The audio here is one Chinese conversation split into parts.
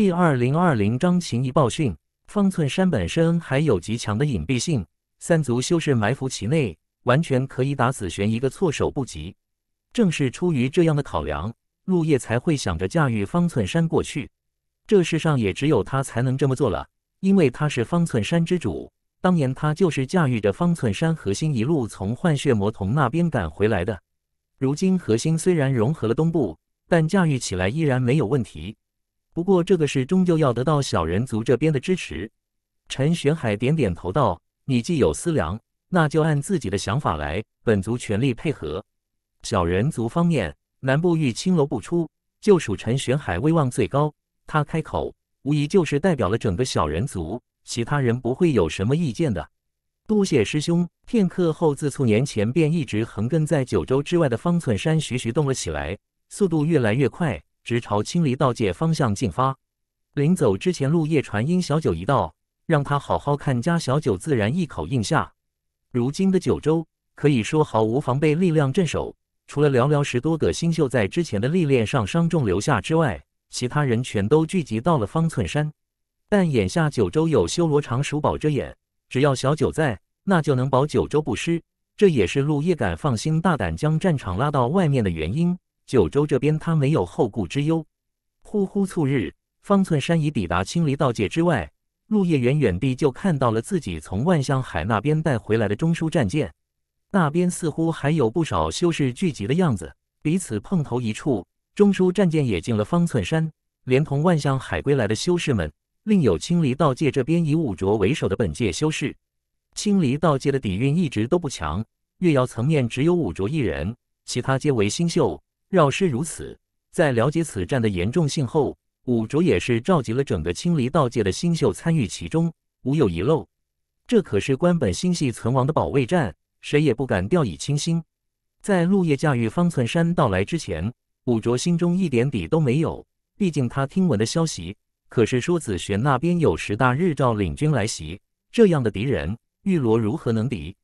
第二零二零张情一报讯：方寸山本身还有极强的隐蔽性，三足修士埋伏其内，完全可以打死玄一个措手不及。正是出于这样的考量，陆叶才会想着驾驭方寸山过去。这世上也只有他才能这么做了，因为他是方寸山之主。当年他就是驾驭着方寸山核心一路从幻血魔童那边赶回来的。如今核心虽然融合了东部，但驾驭起来依然没有问题。不过这个事终究要得到小人族这边的支持。陈玄海点点头道：“你既有思量，那就按自己的想法来，本族全力配合。”小人族方面，南部玉青楼不出，就属陈玄海威望最高。他开口，无疑就是代表了整个小人族，其他人不会有什么意见的。多谢师兄。片刻后，自促年前便一直横亘在九州之外的方寸山徐徐动了起来，速度越来越快。直朝青离道界方向进发。临走之前，陆叶传音小九一道，让他好好看家。小九自然一口应下。如今的九州可以说毫无防备力量镇守，除了寥寥十多个星宿在之前的历练上伤重留下之外，其他人全都聚集到了方寸山。但眼下九州有修罗长熟保着眼，只要小九在，那就能保九州不失。这也是陆叶敢放心大胆将战场拉到外面的原因。九州这边他没有后顾之忧。呼呼，促日，方寸山已抵达青离道界之外。陆叶远远地就看到了自己从万象海那边带回来的中枢战舰，那边似乎还有不少修士聚集的样子，彼此碰头一处。中枢战舰也进了方寸山，连同万象海归来的修士们，另有青离道界这边以五浊为首的本界修士。青离道界的底蕴一直都不强，月妖层面只有五浊一人，其他皆为星宿、绕师如此，在了解此战的严重性后，武卓也是召集了整个青离道界的星宿参与其中，无有遗漏。这可是关本星系存亡的保卫战，谁也不敢掉以轻心。在陆叶驾驭方寸山到来之前，武卓心中一点底都没有。毕竟他听闻的消息可是说紫玄那边有十大日照领军来袭，这样的敌人，玉罗如何能敌？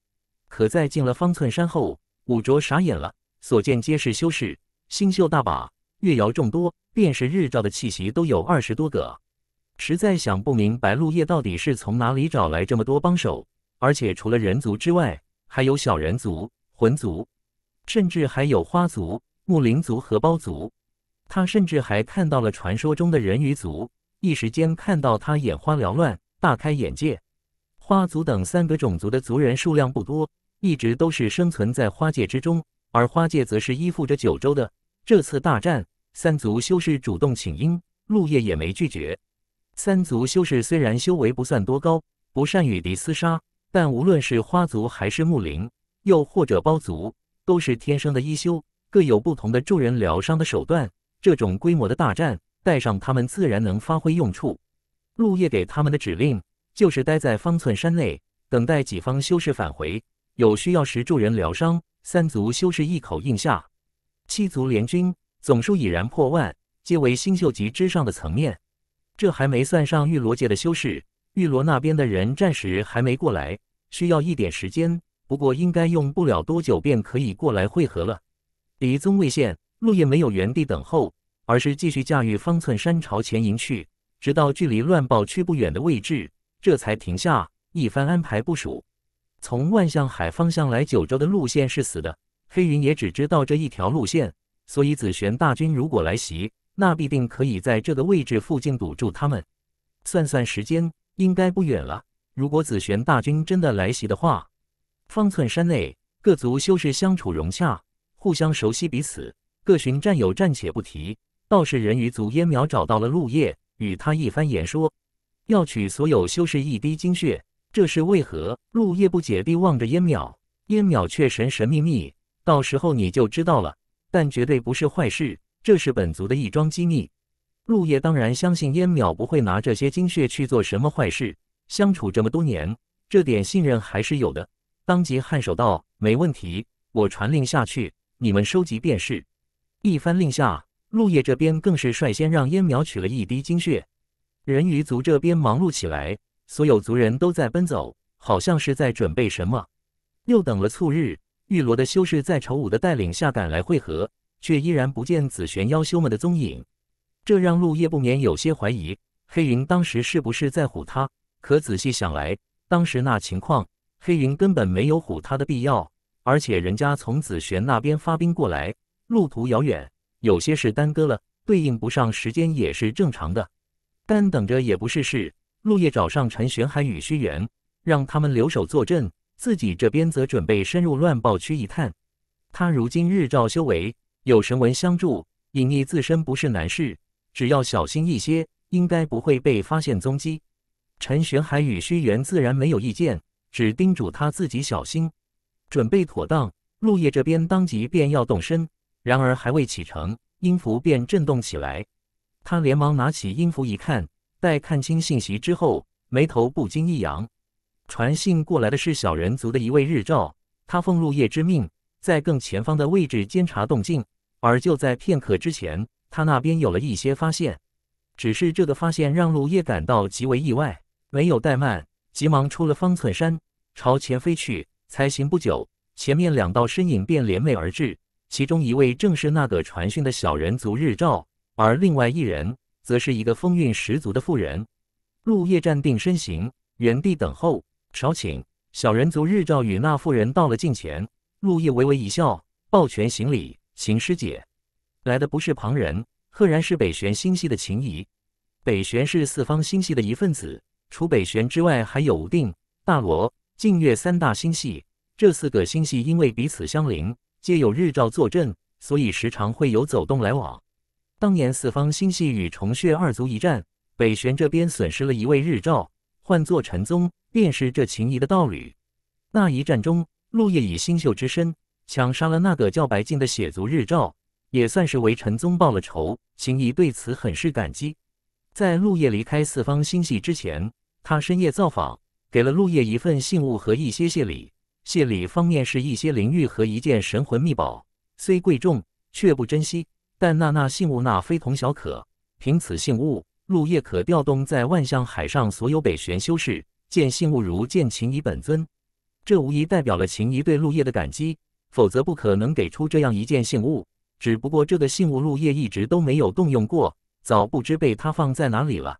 可在进了方寸山后，武卓傻眼了，所见皆是修士。星宿大把，月瑶众多，便是日照的气息都有二十多个，实在想不明白陆叶到底是从哪里找来这么多帮手。而且除了人族之外，还有小人族、魂族，甚至还有花族、木灵族和包族。他甚至还看到了传说中的人鱼族，一时间看到他眼花缭乱，大开眼界。花族等三个种族的族人数量不多，一直都是生存在花界之中。而花界则是依附着九州的。这次大战，三族修士主动请缨，陆叶也没拒绝。三族修士虽然修为不算多高，不善于敌厮杀，但无论是花族还是木灵，又或者包族，都是天生的一修，各有不同的助人疗伤的手段。这种规模的大战，带上他们自然能发挥用处。陆叶给他们的指令就是待在方寸山内，等待己方修士返回，有需要时助人疗伤。三族修士一口应下，七族联军总数已然破万，皆为星宿级之上的层面。这还没算上玉罗界的修士，玉罗那边的人暂时还没过来，需要一点时间。不过应该用不了多久便可以过来汇合了。离宗卫县，陆叶没有原地等候，而是继续驾驭方寸山朝前迎去，直到距离乱暴区不远的位置，这才停下，一番安排部署。从万象海方向来九州的路线是死的，飞云也只知道这一条路线，所以紫玄大军如果来袭，那必定可以在这个位置附近堵住他们。算算时间，应该不远了。如果紫玄大军真的来袭的话，方寸山内各族修士相处融洽，互相熟悉彼此，各寻战友暂且不提。倒是人鱼族烟苗找到了陆叶，与他一番言说，要取所有修士一滴精血。这是为何？陆叶不解地望着烟淼，烟淼却神神秘秘：“到时候你就知道了，但绝对不是坏事，这是本族的一桩机密。”陆叶当然相信烟淼不会拿这些精血去做什么坏事，相处这么多年，这点信任还是有的。当即颔首道：“没问题，我传令下去，你们收集便是。”一番令下，陆叶这边更是率先让烟淼取了一滴精血，人鱼族这边忙碌起来。所有族人都在奔走，好像是在准备什么。又等了数日，玉罗的修士在仇武的带领下赶来汇合，却依然不见紫玄妖修们的踪影。这让陆夜不免有些怀疑，黑云当时是不是在唬他？可仔细想来，当时那情况，黑云根本没有唬他的必要。而且人家从紫玄那边发兵过来，路途遥远，有些事耽搁了，对应不上时间也是正常的。但等着也不是事。陆叶找上陈玄海与虚元，让他们留守坐镇，自己这边则准备深入乱暴区一探。他如今日照修为，有神纹相助，隐匿自身不是难事，只要小心一些，应该不会被发现踪迹。陈玄海与虚元自然没有意见，只叮嘱他自己小心。准备妥当，陆夜这边当即便要动身，然而还未启程，音符便震动起来。他连忙拿起音符一看。待看清信息之后，眉头不禁一扬。传信过来的是小人族的一位日照，他奉陆叶之命，在更前方的位置监察动静。而就在片刻之前，他那边有了一些发现，只是这个发现让陆夜感到极为意外。没有怠慢，急忙出了方寸山，朝前飞去。才行不久，前面两道身影便联袂而至，其中一位正是那个传讯的小人族日照，而另外一人。则是一个风韵十足的妇人。入夜站定身形，原地等候。少顷，小人族日照与那妇人到了近前，入夜微微一笑，抱拳行礼：“秦师姐。”来的不是旁人，赫然是北玄星系的秦仪。北玄是四方星系的一份子，除北玄之外，还有无定、大罗、净月三大星系。这四个星系因为彼此相邻，皆有日照坐镇，所以时常会有走动来往。当年四方星系与重血二族一战，北玄这边损失了一位日照，换做陈宗，便是这秦怡的道侣。那一战中，陆叶以星宿之身，抢杀了那个叫白净的血族日照，也算是为陈宗报了仇。秦怡对此很是感激。在陆叶离开四方星系之前，他深夜造访，给了陆叶一份信物和一些谢礼。谢礼方面是一些灵玉和一件神魂秘宝，虽贵重，却不珍惜。但那那信物那非同小可，凭此信物，陆叶可调动在万象海上所有北玄修士。见信物如见秦仪本尊，这无疑代表了秦仪对陆叶的感激，否则不可能给出这样一件信物。只不过这个信物陆叶一直都没有动用过，早不知被他放在哪里了。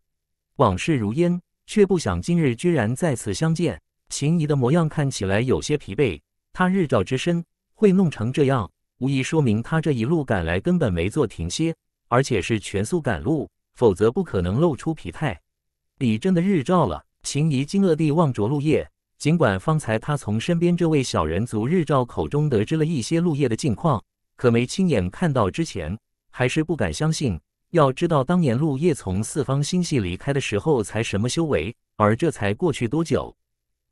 往事如烟，却不想今日居然再次相见。秦怡的模样看起来有些疲惫，他日照之身会弄成这样？无疑说明他这一路赶来根本没做停歇，而且是全速赶路，否则不可能露出疲态。李真的日照了，秦怡惊愕地望着陆叶。尽管方才他从身边这位小人族日照口中得知了一些陆叶的近况，可没亲眼看到之前，还是不敢相信。要知道，当年陆叶从四方星系离开的时候才什么修为，而这才过去多久？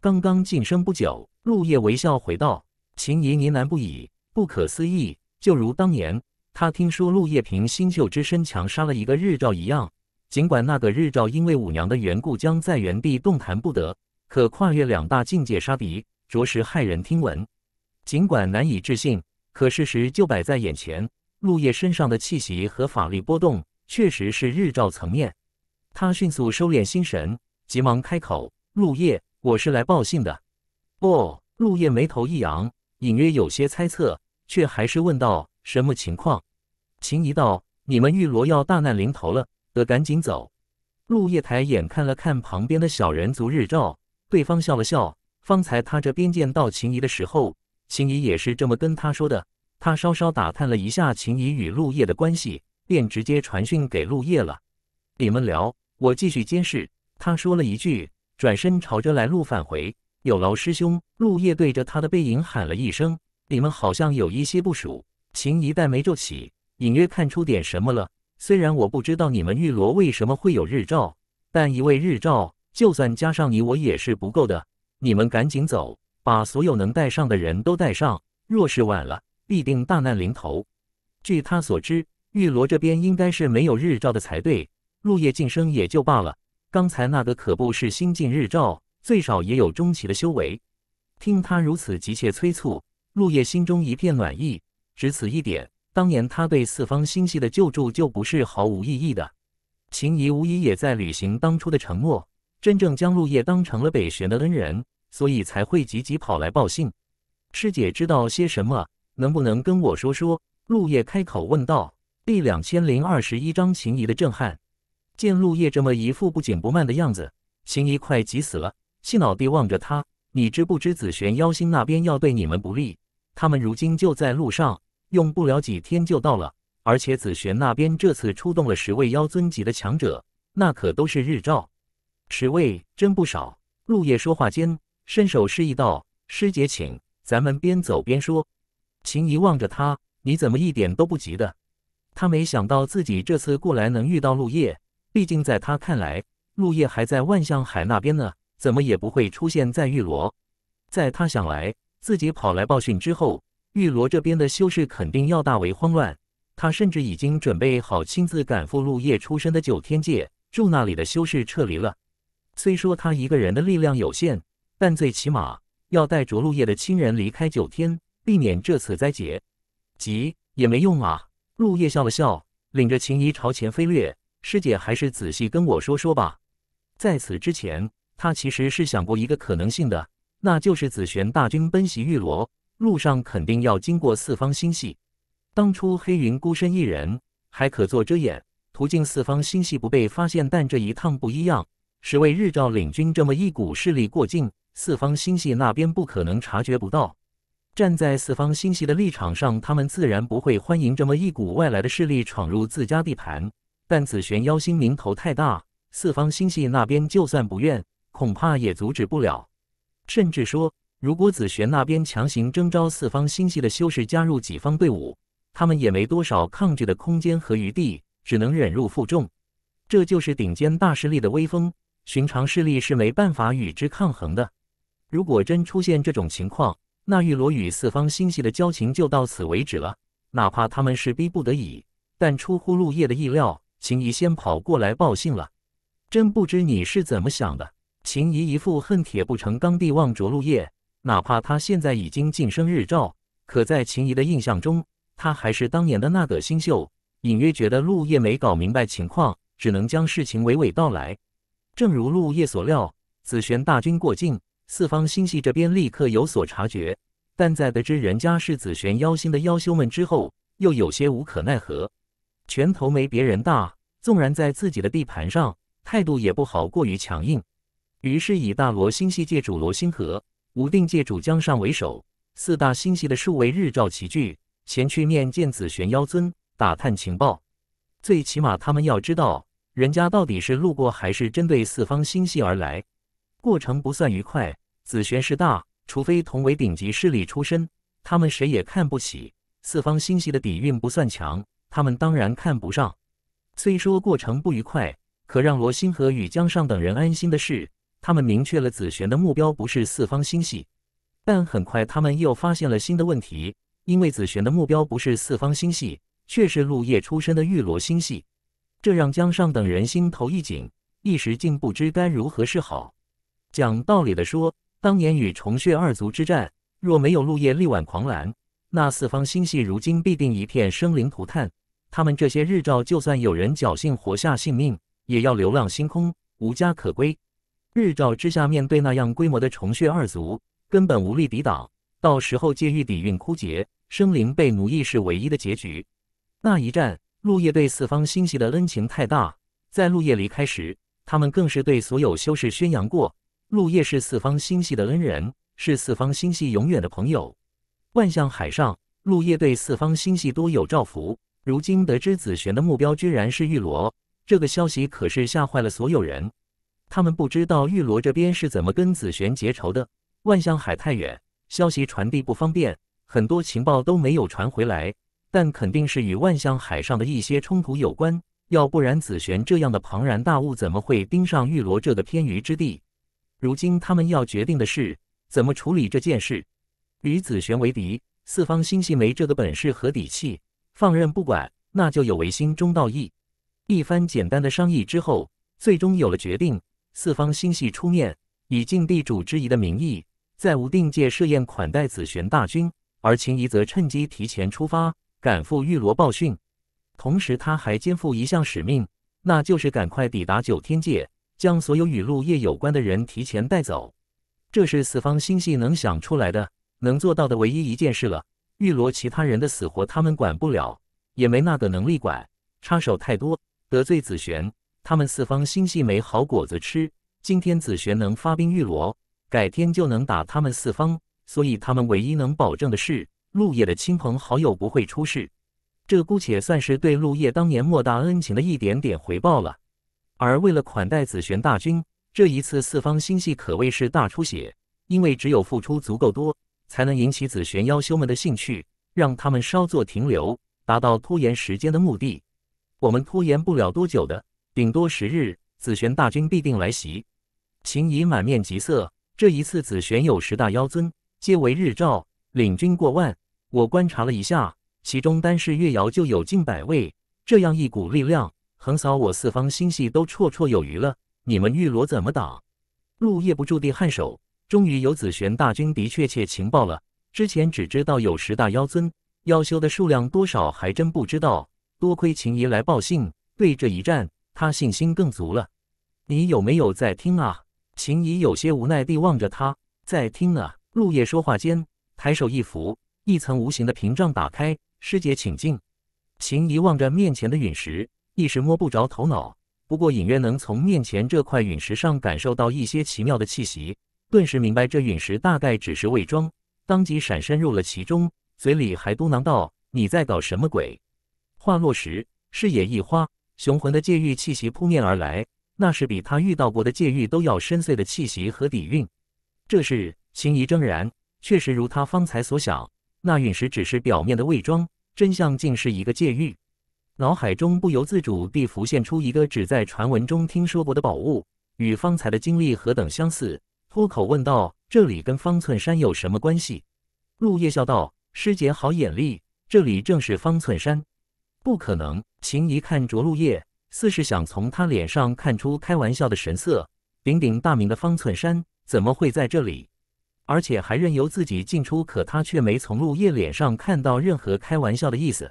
刚刚晋升不久，陆叶微笑回道。秦怡呢喃不已。不可思议，就如当年他听说陆叶凭新秀之身强杀了一个日照一样。尽管那个日照因为舞娘的缘故将在原地动弹不得，可跨越两大境界杀敌，着实骇人听闻。尽管难以置信，可事实就摆在眼前。陆叶身上的气息和法力波动，确实是日照层面。他迅速收敛心神，急忙开口：“陆叶，我是来报信的。”哦，陆叶眉头一扬，隐约有些猜测。却还是问道：“什么情况？”秦怡道：“你们玉罗要大难临头了，得赶紧走。”陆叶抬眼看了看旁边的小人族日照，对方笑了笑。方才他这边见到秦怡的时候，秦怡也是这么跟他说的。他稍稍打探了一下秦怡与陆叶的关系，便直接传讯给陆叶了：“你们聊，我继续监视。”他说了一句，转身朝着来路返回。“有劳师兄。”陆叶对着他的背影喊了一声。你们好像有一些部署，秦一黛眉皱起，隐约看出点什么了。虽然我不知道你们玉罗为什么会有日照，但一位日照，就算加上你我也是不够的。你们赶紧走，把所有能带上的人都带上。若是晚了，必定大难临头。据他所知，玉罗这边应该是没有日照的才对。入夜晋升也就罢了，刚才那个可不是新晋日照，最少也有中期的修为。听他如此急切催促。陆叶心中一片暖意，只此一点，当年他对四方星系的救助就不是毫无意义的。秦怡无疑也在履行当初的承诺，真正将陆叶当成了北玄的恩人，所以才会急急跑来报信。师姐知道些什么？能不能跟我说说？陆叶开口问道。第两千零二十一章秦怡的震撼。见陆叶这么一副不紧不慢的样子，秦怡快急死了，气恼地望着他：“你知不知紫玄妖星那边要对你们不利？”他们如今就在路上，用不了几天就到了。而且紫璇那边这次出动了十位妖尊级的强者，那可都是日照，十位真不少。陆叶说话间，伸手示意道：“师姐，请，咱们边走边说。”秦怡望着他，你怎么一点都不急的？他没想到自己这次过来能遇到陆叶，毕竟在他看来，陆叶还在万象海那边呢，怎么也不会出现在玉罗。在他想来。自己跑来报讯之后，玉罗这边的修士肯定要大为慌乱。他甚至已经准备好亲自赶赴陆叶出生的九天界，助那里的修士撤离了。虽说他一个人的力量有限，但最起码要带着陆叶的亲人离开九天，避免这次灾劫。急也没用啊！陆叶笑了笑，领着秦怡朝前飞掠。师姐还是仔细跟我说说吧。在此之前，他其实是想过一个可能性的。那就是紫玄大军奔袭玉罗，路上肯定要经过四方星系。当初黑云孤身一人，还可做遮掩，途径四方星系不被发现。但这一趟不一样，是为日照领军这么一股势力过境。四方星系那边不可能察觉不到。站在四方星系的立场上，他们自然不会欢迎这么一股外来的势力闯入自家地盘。但紫玄妖星名头太大，四方星系那边就算不愿，恐怕也阻止不了。甚至说，如果紫璇那边强行征召四方星系的修士加入己方队伍，他们也没多少抗拒的空间和余地，只能忍辱负重。这就是顶尖大势力的威风，寻常势力是没办法与之抗衡的。如果真出现这种情况，那玉罗与四方星系的交情就到此为止了。哪怕他们是逼不得已，但出乎陆叶的意料，秦怡先跑过来报信了，真不知你是怎么想的。秦怡一副恨铁不成钢地望着陆叶，哪怕他现在已经晋升日照，可在秦怡的印象中，他还是当年的那个新秀。隐约觉得陆叶没搞明白情况，只能将事情娓娓道来。正如陆叶所料，紫玄大军过境，四方星系这边立刻有所察觉，但在得知人家是紫玄妖星的妖修们之后，又有些无可奈何。拳头没别人大，纵然在自己的地盘上，态度也不好过于强硬。于是以大罗星系界主罗星河、武定界主江上为首，四大星系的数位日照齐聚，前去面见紫玄妖尊，打探情报。最起码他们要知道，人家到底是路过还是针对四方星系而来。过程不算愉快，紫玄是大，除非同为顶级势力出身，他们谁也看不起。四方星系的底蕴不算强，他们当然看不上。虽说过程不愉快，可让罗星河与江上等人安心的是。他们明确了紫玄的目标不是四方星系，但很快他们又发现了新的问题，因为紫玄的目标不是四方星系，却是陆叶出身的玉罗星系，这让江上等人心头一紧，一时竟不知该如何是好。讲道理的说，当年与重血二族之战，若没有陆叶力挽狂澜，那四方星系如今必定一片生灵涂炭，他们这些日照就算有人侥幸活下性命，也要流浪星空，无家可归。日照之下，面对那样规模的虫穴二族，根本无力抵挡。到时候界域底蕴枯竭，生灵被奴役是唯一的结局。那一战，陆叶对四方星系的恩情太大，在陆叶离开时，他们更是对所有修士宣扬过：陆叶是四方星系的恩人，是四方星系永远的朋友。万象海上，陆叶对四方星系多有照拂。如今得知紫玄的目标居然是玉罗，这个消息可是吓坏了所有人。他们不知道玉罗这边是怎么跟紫璇结仇的。万象海太远，消息传递不方便，很多情报都没有传回来。但肯定是与万象海上的一些冲突有关，要不然紫璇这样的庞然大物怎么会盯上玉罗这个偏隅之地？如今他们要决定的是怎么处理这件事。与紫璇为敌，四方星系没这个本事和底气；放任不管，那就有违心中道义。一番简单的商议之后，最终有了决定。四方星系出面，以尽地主之谊的名义，在无定界设宴款待紫玄大军，而秦怡则趁机提前出发，赶赴玉罗报讯。同时，他还肩负一项使命，那就是赶快抵达九天界，将所有与陆夜有关的人提前带走。这是四方星系能想出来的、能做到的唯一一件事了。玉罗其他人的死活，他们管不了，也没那个能力管，插手太多，得罪紫玄。他们四方星系没好果子吃。今天子玄能发兵玉罗，改天就能打他们四方。所以他们唯一能保证的是陆叶的亲朋好友不会出事，这姑且算是对陆叶当年莫大恩情的一点点回报了。而为了款待子玄大军，这一次四方星系可谓是大出血，因为只有付出足够多，才能引起子玄妖修们的兴趣，让他们稍作停留，达到拖延时间的目的。我们拖延不了多久的。顶多十日，紫玄大军必定来袭。秦怡满面急色，这一次紫玄有十大妖尊，皆为日照，领军过万。我观察了一下，其中单是月瑶就有近百位。这样一股力量，横扫我四方星系都绰绰有余了。你们玉罗怎么挡？陆夜不住地颔首，终于有紫玄大军的确切情报了。之前只知道有十大妖尊，妖修的数量多少还真不知道。多亏秦怡来报信，对这一战。他信心更足了。你有没有在听啊？秦怡有些无奈地望着他，在听呢。陆叶说话间，抬手一拂，一层无形的屏障打开。师姐，请进。秦怡望着面前的陨石，一时摸不着头脑。不过隐约能从面前这块陨石上感受到一些奇妙的气息，顿时明白这陨石大概只是伪装。当即闪身入了其中，嘴里还嘟囔道：“你在搞什么鬼？”话落时，视野一花。雄浑的界域气息扑面而来，那是比他遇到过的界域都要深邃的气息和底蕴。这是秦怡怔然，确实如他方才所想，那陨石只是表面的伪装，真相竟是一个界域。脑海中不由自主地浮现出一个只在传闻中听说过的宝物，与方才的经历何等相似，脱口问道：“这里跟方寸山有什么关系？”陆叶笑道：“师姐好眼力，这里正是方寸山。”不可能！秦一看着陆叶，似是想从他脸上看出开玩笑的神色。鼎鼎大名的方寸山，怎么会在这里？而且还任由自己进出？可他却没从陆叶脸上看到任何开玩笑的意思。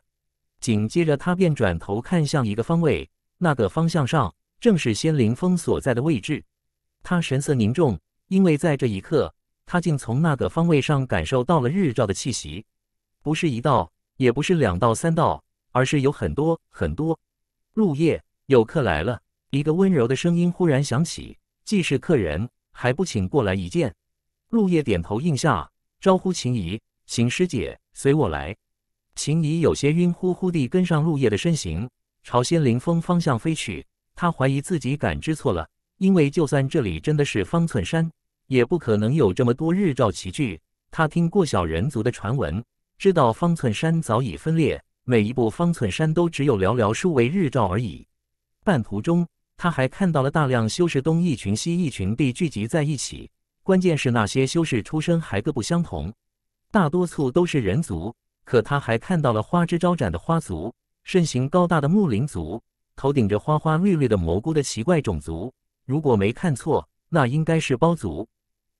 紧接着，他便转头看向一个方位，那个方向上正是仙灵峰所在的位置。他神色凝重，因为在这一刻，他竟从那个方位上感受到了日照的气息，不是一道，也不是两道、三道。而是有很多很多。入夜，有客来了，一个温柔的声音忽然响起：“既是客人，还不请过来一见？”陆夜点头应下，招呼秦怡：“秦师姐，随我来。”秦怡有些晕乎乎地跟上陆夜的身形，朝仙灵峰方向飞去。她怀疑自己感知错了，因为就算这里真的是方寸山，也不可能有这么多日照齐聚。她听过小人族的传闻，知道方寸山早已分裂。每一步方寸山都只有寥寥数位日照而已。半途中，他还看到了大量修士，东一群西一群地聚集在一起。关键是那些修士出身还各不相同，大多数都是人族。可他还看到了花枝招展的花族，身形高大的木灵族，头顶着花花绿绿的蘑菇的奇怪种族。如果没看错，那应该是孢族。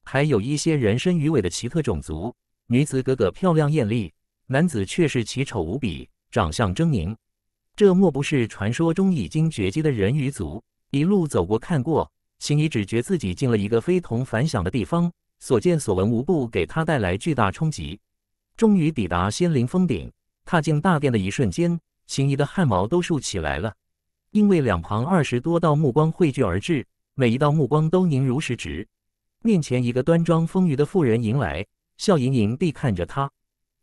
还有一些人身鱼尾的奇特种族，女子个个漂亮艳丽，男子却是奇丑无比。长相狰狞，这莫不是传说中已经绝迹的人鱼族？一路走过看过，心仪只觉自己进了一个非同凡响的地方，所见所闻无不给他带来巨大冲击。终于抵达仙灵峰顶，踏进大殿的一瞬间，心仪的汗毛都竖起来了，因为两旁二十多道目光汇聚而至，每一道目光都凝如实质。面前一个端庄丰腴的妇人迎来，笑盈盈地看着他，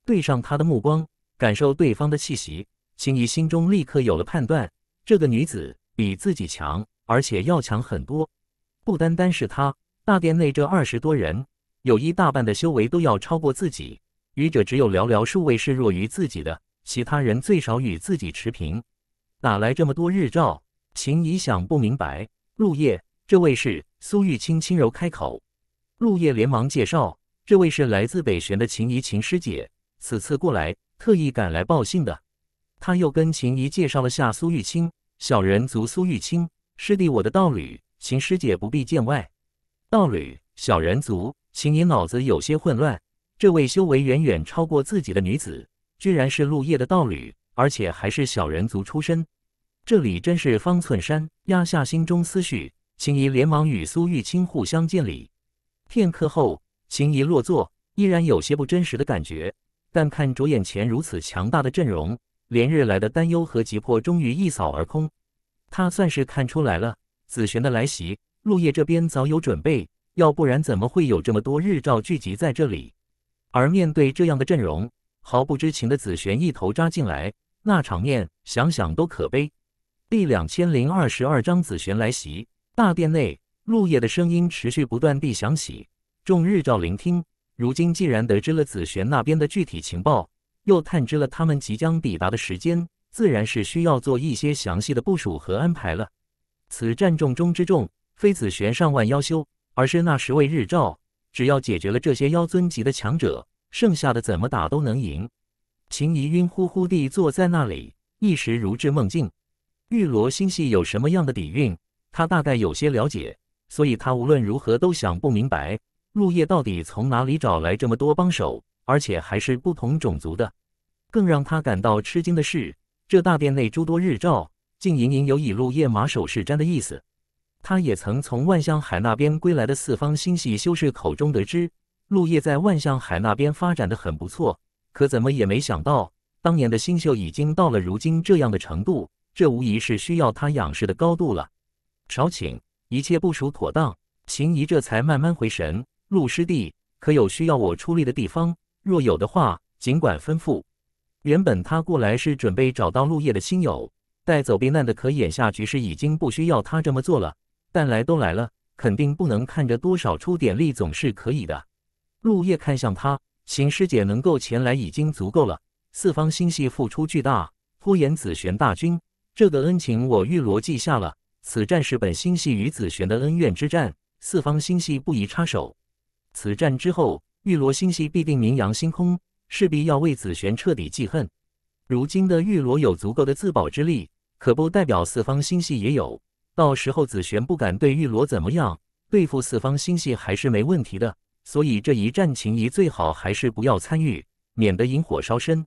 对上他的目光。感受对方的气息，秦怡心中立刻有了判断。这个女子比自己强，而且要强很多。不单单是她，大殿内这二十多人，有一大半的修为都要超过自己，愚者只有寥寥数位是弱于自己的，其他人最少与自己持平。哪来这么多日照？秦怡想不明白。陆夜，这位是苏玉清，轻柔开口。陆夜连忙介绍，这位是来自北玄的秦怡，秦师姐，此次过来。特意赶来报信的，他又跟秦姨介绍了下苏玉清，小人族苏玉清，师弟我的道侣，秦师姐不必见外。道侣，小人族。秦姨脑子有些混乱，这位修为远远超过自己的女子，居然是陆叶的道侣，而且还是小人族出身。这里真是方寸山。压下心中思绪，秦姨连忙与苏玉清互相见礼。片刻后，秦姨落座，依然有些不真实的感觉。但看着眼前如此强大的阵容，连日来的担忧和急迫终于一扫而空。他算是看出来了，紫玄的来袭，陆叶这边早有准备，要不然怎么会有这么多日照聚集在这里？而面对这样的阵容，毫不知情的紫玄一头扎进来，那场面想想都可悲。第两千零二十二章紫玄来袭。大殿内，陆叶的声音持续不断地响起，众日照聆听。如今既然得知了紫玄那边的具体情报，又探知了他们即将抵达的时间，自然是需要做一些详细的部署和安排了。此战重中之重，非紫玄上万妖修，而是那十位日照。只要解决了这些妖尊级的强者，剩下的怎么打都能赢。秦怡晕乎乎地坐在那里，一时如坠梦境。玉罗星系有什么样的底蕴，他大概有些了解，所以他无论如何都想不明白。陆叶到底从哪里找来这么多帮手，而且还是不同种族的？更让他感到吃惊的是，这大殿内诸多日照，竟隐隐有以陆叶马首是瞻的意思。他也曾从万象海那边归来的四方星系修士口中得知，陆叶在万象海那边发展的很不错，可怎么也没想到，当年的新秀已经到了如今这样的程度，这无疑是需要他仰视的高度了。少请，一切部署妥当，秦怡这才慢慢回神。陆师弟，可有需要我出力的地方？若有的话，尽管吩咐。原本他过来是准备找到陆叶的亲友，带走避难的。可眼下局势已经不需要他这么做了。但来都来了，肯定不能看着多少出点力，总是可以的。陆叶看向他，邢师姐能够前来已经足够了。四方星系付出巨大，拖延紫玄大军，这个恩情我玉罗记下了。此战是本星系与紫玄的恩怨之战，四方星系不宜插手。此战之后，玉罗星系必定名扬星空，势必要为紫璇彻底记恨。如今的玉罗有足够的自保之力，可不代表四方星系也有。到时候紫璇不敢对玉罗怎么样，对付四方星系还是没问题的。所以这一战，秦怡最好还是不要参与，免得引火烧身。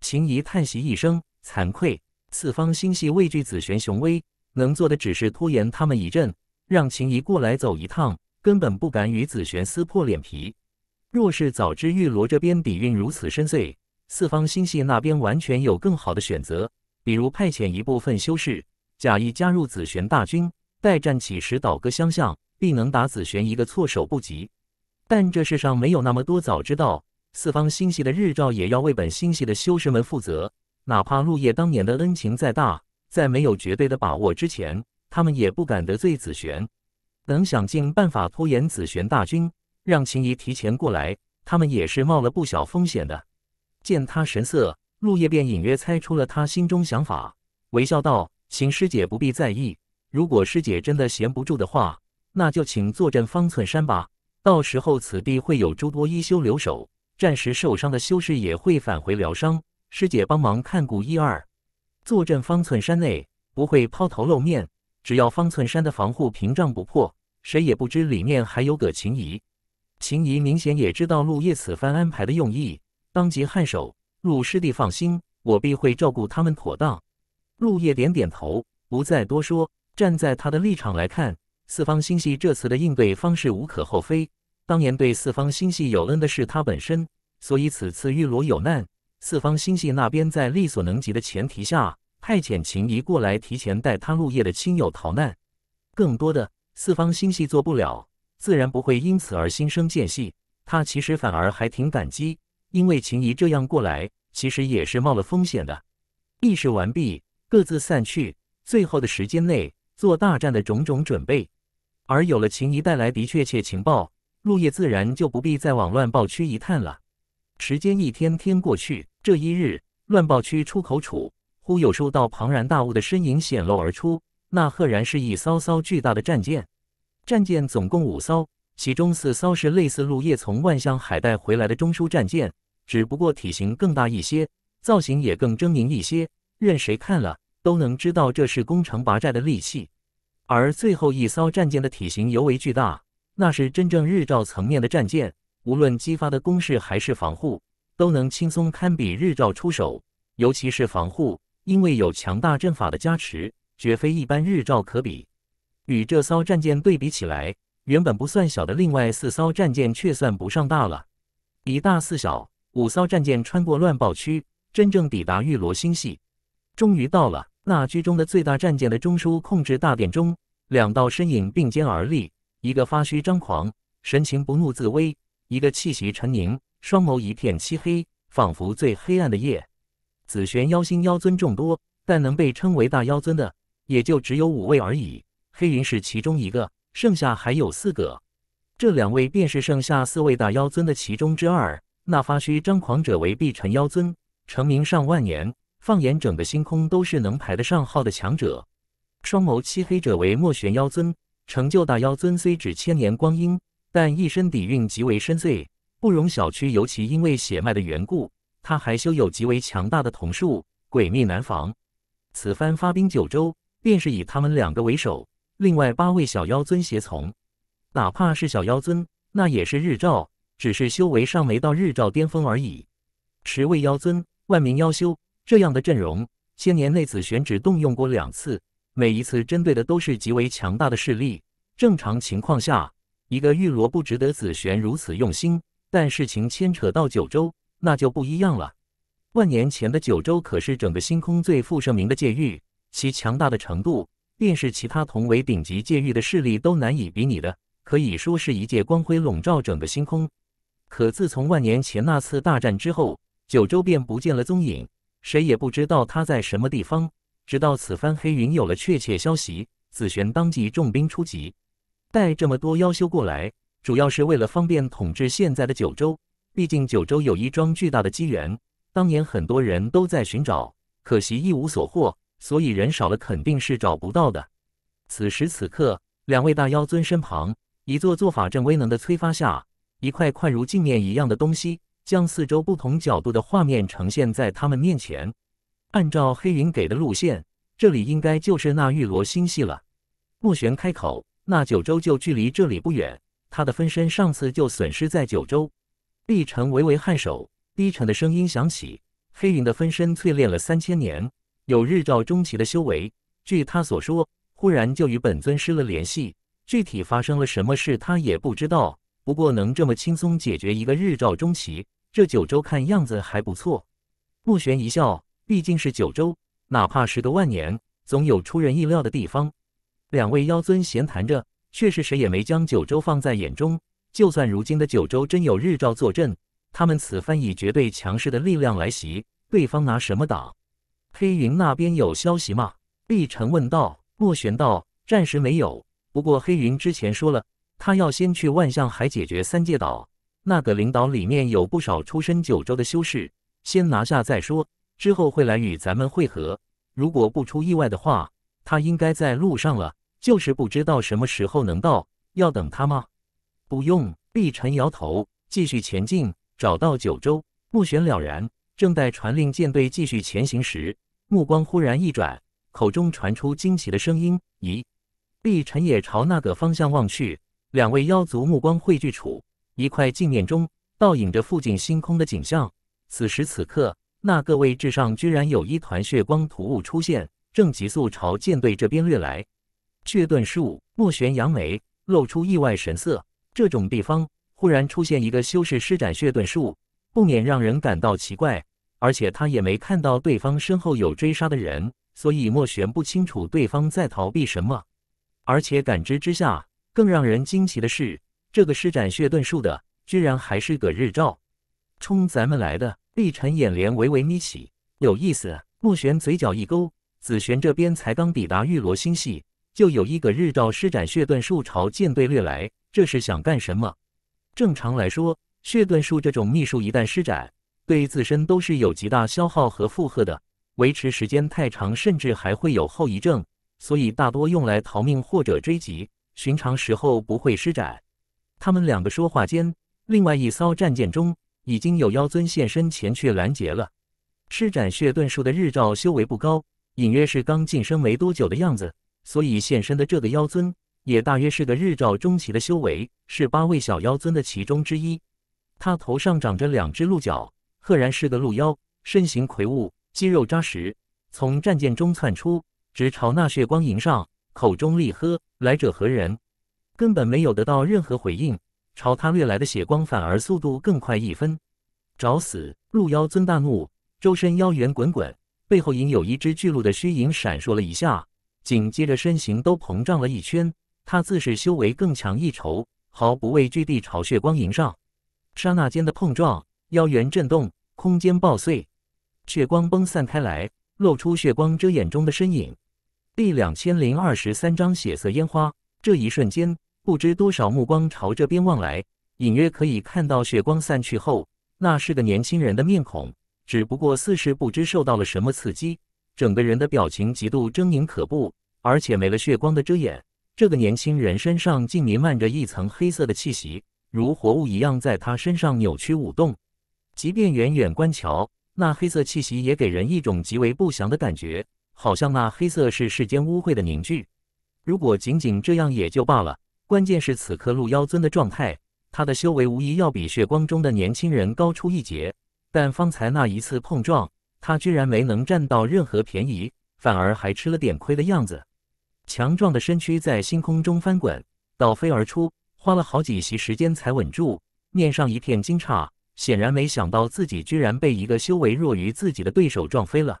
秦怡叹息一声，惭愧。四方星系畏惧紫璇雄威，能做的只是拖延他们一阵，让秦怡过来走一趟。根本不敢与紫玄撕破脸皮。若是早知玉罗这边底蕴如此深邃，四方星系那边完全有更好的选择，比如派遣一部分修士假意加入紫玄大军，待战起时倒戈相向，必能打紫玄一个措手不及。但这世上没有那么多早知道。四方星系的日照也要为本星系的修士们负责，哪怕陆叶当年的恩情再大，在没有绝对的把握之前，他们也不敢得罪紫玄。能想尽办法拖延紫玄大军，让秦怡提前过来，他们也是冒了不小风险的。见他神色，陆叶便隐约猜出了他心中想法，微笑道：“秦师姐不必在意，如果师姐真的闲不住的话，那就请坐镇方寸山吧。到时候此地会有诸多医修留守，暂时受伤的修士也会返回疗伤，师姐帮忙看顾一二。坐镇方寸山内，不会抛头露面。”只要方寸山的防护屏障不破，谁也不知里面还有葛秦怡。秦怡明显也知道陆叶此番安排的用意，当即颔首：“陆师弟放心，我必会照顾他们妥当。”陆叶点点头，不再多说。站在他的立场来看，四方星系这次的应对方式无可厚非。当年对四方星系有恩的是他本身，所以此次玉罗有难，四方星系那边在力所能及的前提下。派遣秦怡过来，提前带他入夜的亲友逃难。更多的四方星系做不了，自然不会因此而心生间隙。他其实反而还挺感激，因为秦怡这样过来，其实也是冒了风险的。议事完毕，各自散去。最后的时间内，做大战的种种准备。而有了秦怡带来的确切情报，入夜自然就不必再往乱暴区一探了。时间一天天过去，这一日，乱暴区出口处。忽有收到庞然大物的身影显露而出，那赫然是一艘艘巨大的战舰。战舰总共五艘，其中四艘是类似陆叶从万象海带回来的中枢战舰，只不过体型更大一些，造型也更狰狞一些。任谁看了都能知道这是攻城拔寨的利器。而最后一艘战舰的体型尤为巨大，那是真正日照层面的战舰，无论激发的攻势还是防护，都能轻松堪比日照出手，尤其是防护。因为有强大阵法的加持，绝非一般日照可比。与这艘战舰对比起来，原本不算小的另外四艘战舰却算不上大了。以大四小，五艘战舰穿过乱暴区，真正抵达玉罗星系。终于到了那居中的最大战舰的中枢控制大殿中，两道身影并肩而立，一个发虚张狂，神情不怒自威；一个气息沉凝，双眸一片漆黑，仿佛最黑暗的夜。紫玄妖星妖尊众多，但能被称为大妖尊的也就只有五位而已。黑云是其中一个，剩下还有四个。这两位便是剩下四位大妖尊的其中之二。那发须张狂者为碧尘妖尊，成名上万年，放眼整个星空都是能排得上号的强者。双眸漆黑者为墨玄妖尊，成就大妖尊虽只千年光阴，但一身底蕴极为深邃，不容小觑。尤其因为血脉的缘故。他还修有极为强大的瞳术，诡秘难防。此番发兵九州，便是以他们两个为首，另外八位小妖尊协从。哪怕是小妖尊，那也是日照，只是修为尚没到日照巅峰而已。十位妖尊，万名妖修，这样的阵容，千年内子玄只动用过两次，每一次针对的都是极为强大的势力。正常情况下，一个玉罗不值得子玄如此用心，但事情牵扯到九州。那就不一样了。万年前的九州可是整个星空最负盛名的界域，其强大的程度，便是其他同为顶级界域的势力都难以比拟的，可以说是一界光辉笼罩整个星空。可自从万年前那次大战之后，九州便不见了踪影，谁也不知道他在什么地方。直到此番黑云有了确切消息，紫玄当即重兵出击，带这么多妖修过来，主要是为了方便统治现在的九州。毕竟九州有一桩巨大的机缘，当年很多人都在寻找，可惜一无所获，所以人少了肯定是找不到的。此时此刻，两位大妖尊身旁，一座座法阵威能的催发下，一块块如镜面一样的东西，将四周不同角度的画面呈现在他们面前。按照黑云给的路线，这里应该就是那玉罗星系了。莫玄开口：“那九州就距离这里不远，他的分身上次就损失在九州。”厉城微微颔首，低沉的声音响起：“黑云的分身淬炼了三千年，有日照中期的修为。据他所说，忽然就与本尊失了联系，具体发生了什么事，他也不知道。不过能这么轻松解决一个日照中期，这九州看样子还不错。”慕玄一笑，毕竟是九州，哪怕时隔万年，总有出人意料的地方。两位妖尊闲谈着，却是谁也没将九州放在眼中。就算如今的九州真有日照坐镇，他们此番以绝对强势的力量来袭，对方拿什么挡？黑云那边有消息吗？碧尘问道。洛玄道：“暂时没有，不过黑云之前说了，他要先去万象海解决三界岛那个领导，里面有不少出身九州的修士，先拿下再说。之后会来与咱们会合。如果不出意外的话，他应该在路上了，就是不知道什么时候能到。要等他吗？”不用，碧晨摇头，继续前进，找到九州。目旋了然，正待传令舰队继续前行时，目光忽然一转，口中传出惊奇的声音：“咦！”碧晨也朝那个方向望去，两位妖族目光汇聚处，一块镜面中倒影着附近星空的景象。此时此刻，那个位置上居然有一团血光突兀出现，正急速朝舰队这边掠来。血遁术，莫玄扬眉，露出意外神色。这种地方忽然出现一个修士施展血遁术，不免让人感到奇怪。而且他也没看到对方身后有追杀的人，所以莫玄不清楚对方在逃避什么。而且感知之下，更让人惊奇的是，这个施展血遁术的居然还是个日照，冲咱们来的！厉晨眼帘微微眯起，有意思。莫玄嘴角一勾，紫玄这边才刚抵达玉罗星系，就有一个日照施展血遁术朝舰队掠来。这是想干什么？正常来说，血遁术这种秘术一旦施展，对自身都是有极大消耗和负荷的，维持时间太长，甚至还会有后遗症，所以大多用来逃命或者追击，寻常时候不会施展。他们两个说话间，另外一艘战舰中已经有妖尊现身前去拦截了。施展血遁术的日照修为不高，隐约是刚晋升没多久的样子，所以现身的这个妖尊。也大约是个日照中期的修为，是八位小妖尊的其中之一。他头上长着两只鹿角，赫然是个鹿妖，身形魁梧，肌肉扎实。从战舰中窜出，直朝那血光迎上，口中厉喝：“来者何人？”根本没有得到任何回应，朝他掠来的血光反而速度更快一分。找死！鹿妖尊大怒，周身妖元滚滚，背后隐有一只巨鹿的虚影闪烁了一下，紧接着身形都膨胀了一圈。他自是修为更强一筹，毫不畏惧地朝血光迎上。刹那间的碰撞，妖元震动，空间爆碎，血光崩散开来，露出血光遮掩中的身影。第两千零二十三章血色烟花。这一瞬间，不知多少目光朝这边望来，隐约可以看到血光散去后，那是个年轻人的面孔，只不过似是不知受到了什么刺激，整个人的表情极度狰狞可怖，而且没了血光的遮掩。这个年轻人身上竟弥漫着一层黑色的气息，如活物一样在他身上扭曲舞动。即便远远观瞧，那黑色气息也给人一种极为不祥的感觉，好像那黑色是世间污秽的凝聚。如果仅仅这样也就罢了，关键是此刻鹿妖尊的状态，他的修为无疑要比血光中的年轻人高出一截，但方才那一次碰撞，他居然没能占到任何便宜，反而还吃了点亏的样子。强壮的身躯在星空中翻滚，倒飞而出，花了好几席时间才稳住，面上一片惊诧，显然没想到自己居然被一个修为弱于自己的对手撞飞了。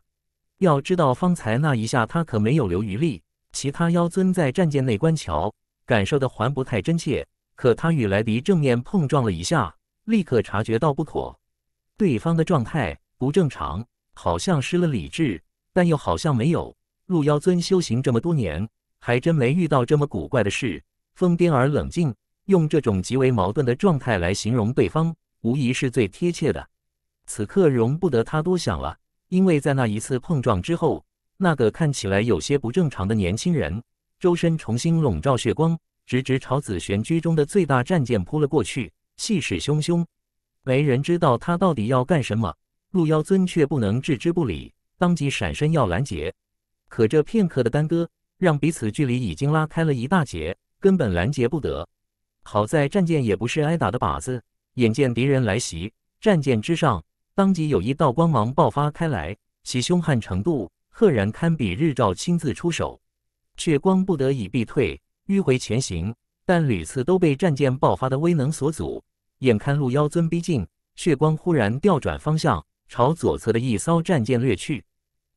要知道方才那一下，他可没有留余力。其他妖尊在战舰内观瞧，感受的还不太真切，可他与莱迪正面碰撞了一下，立刻察觉到不妥，对方的状态不正常，好像失了理智，但又好像没有。陆妖尊修行这么多年。还真没遇到这么古怪的事，疯癫而冷静，用这种极为矛盾的状态来形容对方，无疑是最贴切的。此刻容不得他多想了，因为在那一次碰撞之后，那个看起来有些不正常的年轻人，周身重新笼罩血光，直直朝紫玄居中的最大战舰扑了过去，气势汹汹。没人知道他到底要干什么，陆妖尊却不能置之不理，当即闪身要拦截，可这片刻的耽搁。让彼此距离已经拉开了一大截，根本拦截不得。好在战舰也不是挨打的靶子，眼见敌人来袭，战舰之上当即有一道光芒爆发开来，其凶悍程度赫然堪比日照亲自出手。血光不得已避退，迂回前行，但屡次都被战舰爆发的威能所阻。眼看鹿妖尊逼近，血光忽然调转方向，朝左侧的一艘战舰掠去，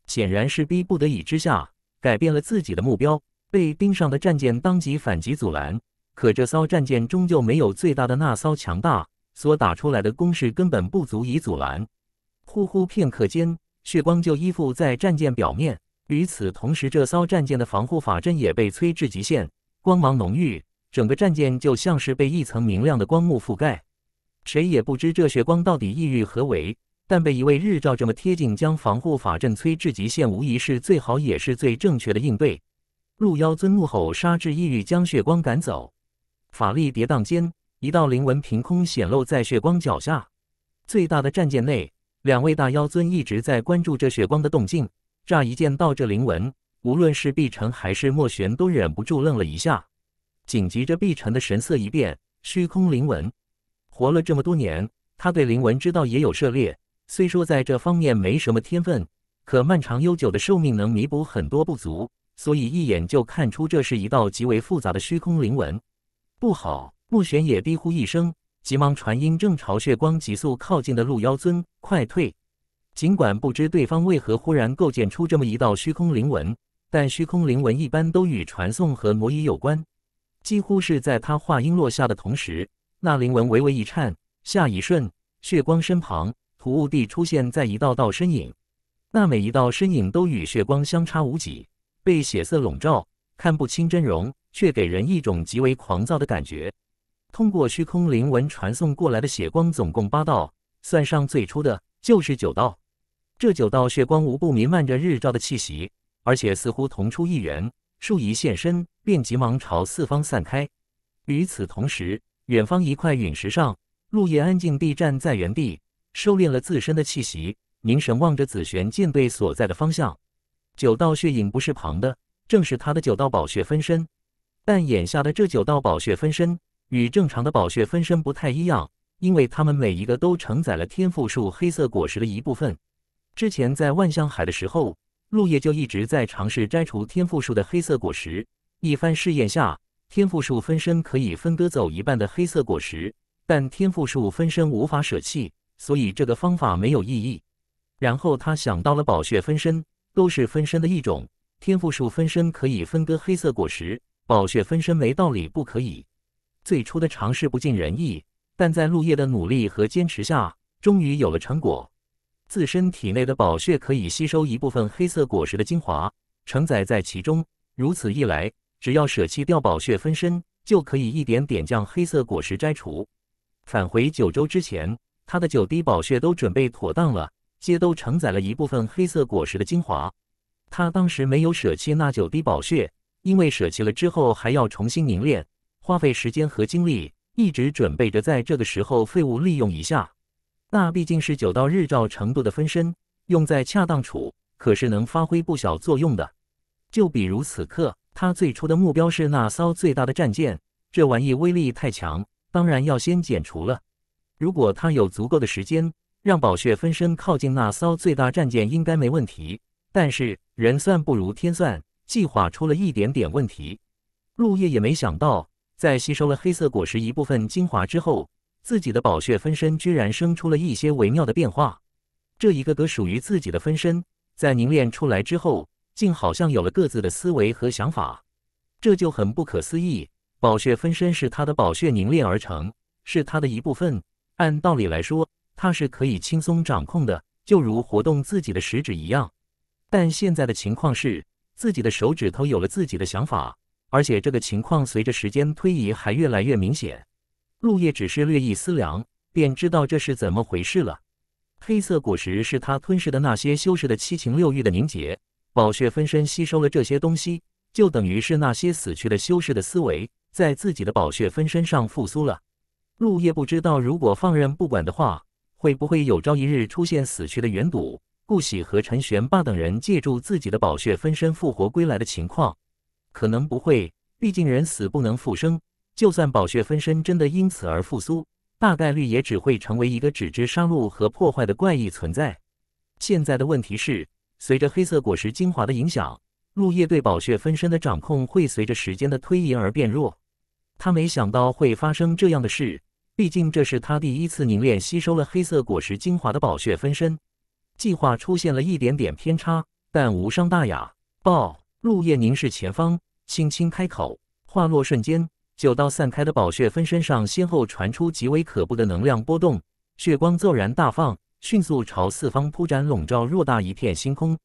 显然是逼不得已之下。改变了自己的目标，被盯上的战舰当即反击阻拦，可这艘战舰终究没有最大的那艘强大，所打出来的攻势根本不足以阻拦。呼呼，片刻间，血光就依附在战舰表面。与此同时，这艘战舰的防护法阵也被催至极限，光芒浓郁，整个战舰就像是被一层明亮的光幕覆盖。谁也不知这血光到底意欲何为。但被一位日照这么贴近，将防护法阵催至极限，无疑是最好也是最正确的应对。陆妖尊怒吼，杀至意欲将血光赶走。法力跌宕间，一道灵纹凭空显露在血光脚下。最大的战舰内，两位大妖尊一直在关注着血光的动静。乍一见到这灵纹，无论是碧城还是莫玄都忍不住愣了一下。紧急着，碧城的神色一变。虚空灵纹，活了这么多年，他对灵纹之道也有涉猎。虽说在这方面没什么天分，可漫长悠久的寿命能弥补很多不足，所以一眼就看出这是一道极为复杂的虚空灵纹。不好！穆玄也低呼一声，急忙传音，正朝血光急速靠近的陆妖尊，快退！尽管不知对方为何忽然构建出这么一道虚空灵纹，但虚空灵纹一般都与传送和挪移有关。几乎是在他话音落下的同时，那灵纹微微一颤，下一瞬，血光身旁。土雾地出现在一道道身影，那每一道身影都与血光相差无几，被血色笼罩，看不清真容，却给人一种极为狂躁的感觉。通过虚空灵纹传送过来的血光总共八道，算上最初的就是九道。这九道血光无不弥漫着日照的气息，而且似乎同出一源。树一现身，便急忙朝四方散开。与此同时，远方一块陨石上，陆叶安静地站在原地。收敛了自身的气息，凝神望着紫玄舰队所在的方向。九道血影不是旁的，正是他的九道宝血分身。但眼下的这九道宝血分身与正常的宝血分身不太一样，因为他们每一个都承载了天赋树黑色果实的一部分。之前在万象海的时候，陆叶就一直在尝试摘除天赋树的黑色果实。一番试验下，天赋树分身可以分割走一半的黑色果实，但天赋树分身无法舍弃。所以这个方法没有意义。然后他想到了宝血分身，都是分身的一种。天赋树分身可以分割黑色果实，宝血分身没道理不可以。最初的尝试不尽人意，但在陆叶的努力和坚持下，终于有了成果。自身体内的宝血可以吸收一部分黑色果实的精华，承载在其中。如此一来，只要舍弃掉宝血分身，就可以一点点将黑色果实摘除。返回九州之前。他的九滴宝血都准备妥当了，皆都承载了一部分黑色果实的精华。他当时没有舍弃那九滴宝血，因为舍弃了之后还要重新凝练，花费时间和精力，一直准备着在这个时候废物利用一下。那毕竟是九道日照程度的分身，用在恰当处可是能发挥不小作用的。就比如此刻，他最初的目标是那艘最大的战舰，这玩意威力太强，当然要先剪除了。如果他有足够的时间，让宝血分身靠近那艘最大战舰，应该没问题。但是人算不如天算，计划出了一点点问题。陆叶也没想到，在吸收了黑色果实一部分精华之后，自己的宝血分身居然生出了一些微妙的变化。这一个个属于自己的分身，在凝练出来之后，竟好像有了各自的思维和想法，这就很不可思议。宝血分身是他的宝血凝练而成，是他的一部分。按道理来说，他是可以轻松掌控的，就如活动自己的食指一样。但现在的情况是，自己的手指头有了自己的想法，而且这个情况随着时间推移还越来越明显。陆叶只是略一思量，便知道这是怎么回事了。黑色果实是他吞噬的那些修士的七情六欲的凝结，宝血分身吸收了这些东西，就等于是那些死去的修士的思维在自己的宝血分身上复苏了。陆叶不知道，如果放任不管的话，会不会有朝一日出现死去的元渡、顾喜和陈玄霸等人借助自己的宝血分身复活归来的情况？可能不会，毕竟人死不能复生。就算宝血分身真的因此而复苏，大概率也只会成为一个只知杀戮和破坏的怪异存在。现在的问题是，随着黑色果实精华的影响，陆叶对宝血分身的掌控会随着时间的推移而变弱。他没想到会发生这样的事。毕竟这是他第一次凝练吸收了黑色果实精华的宝血分身，计划出现了一点点偏差，但无伤大雅。爆，陆夜凝视前方，轻轻开口，话落瞬间，九道散开的宝血分身上先后传出极为可怖的能量波动，血光骤然大放，迅速朝四方铺展，笼罩偌大一片星空。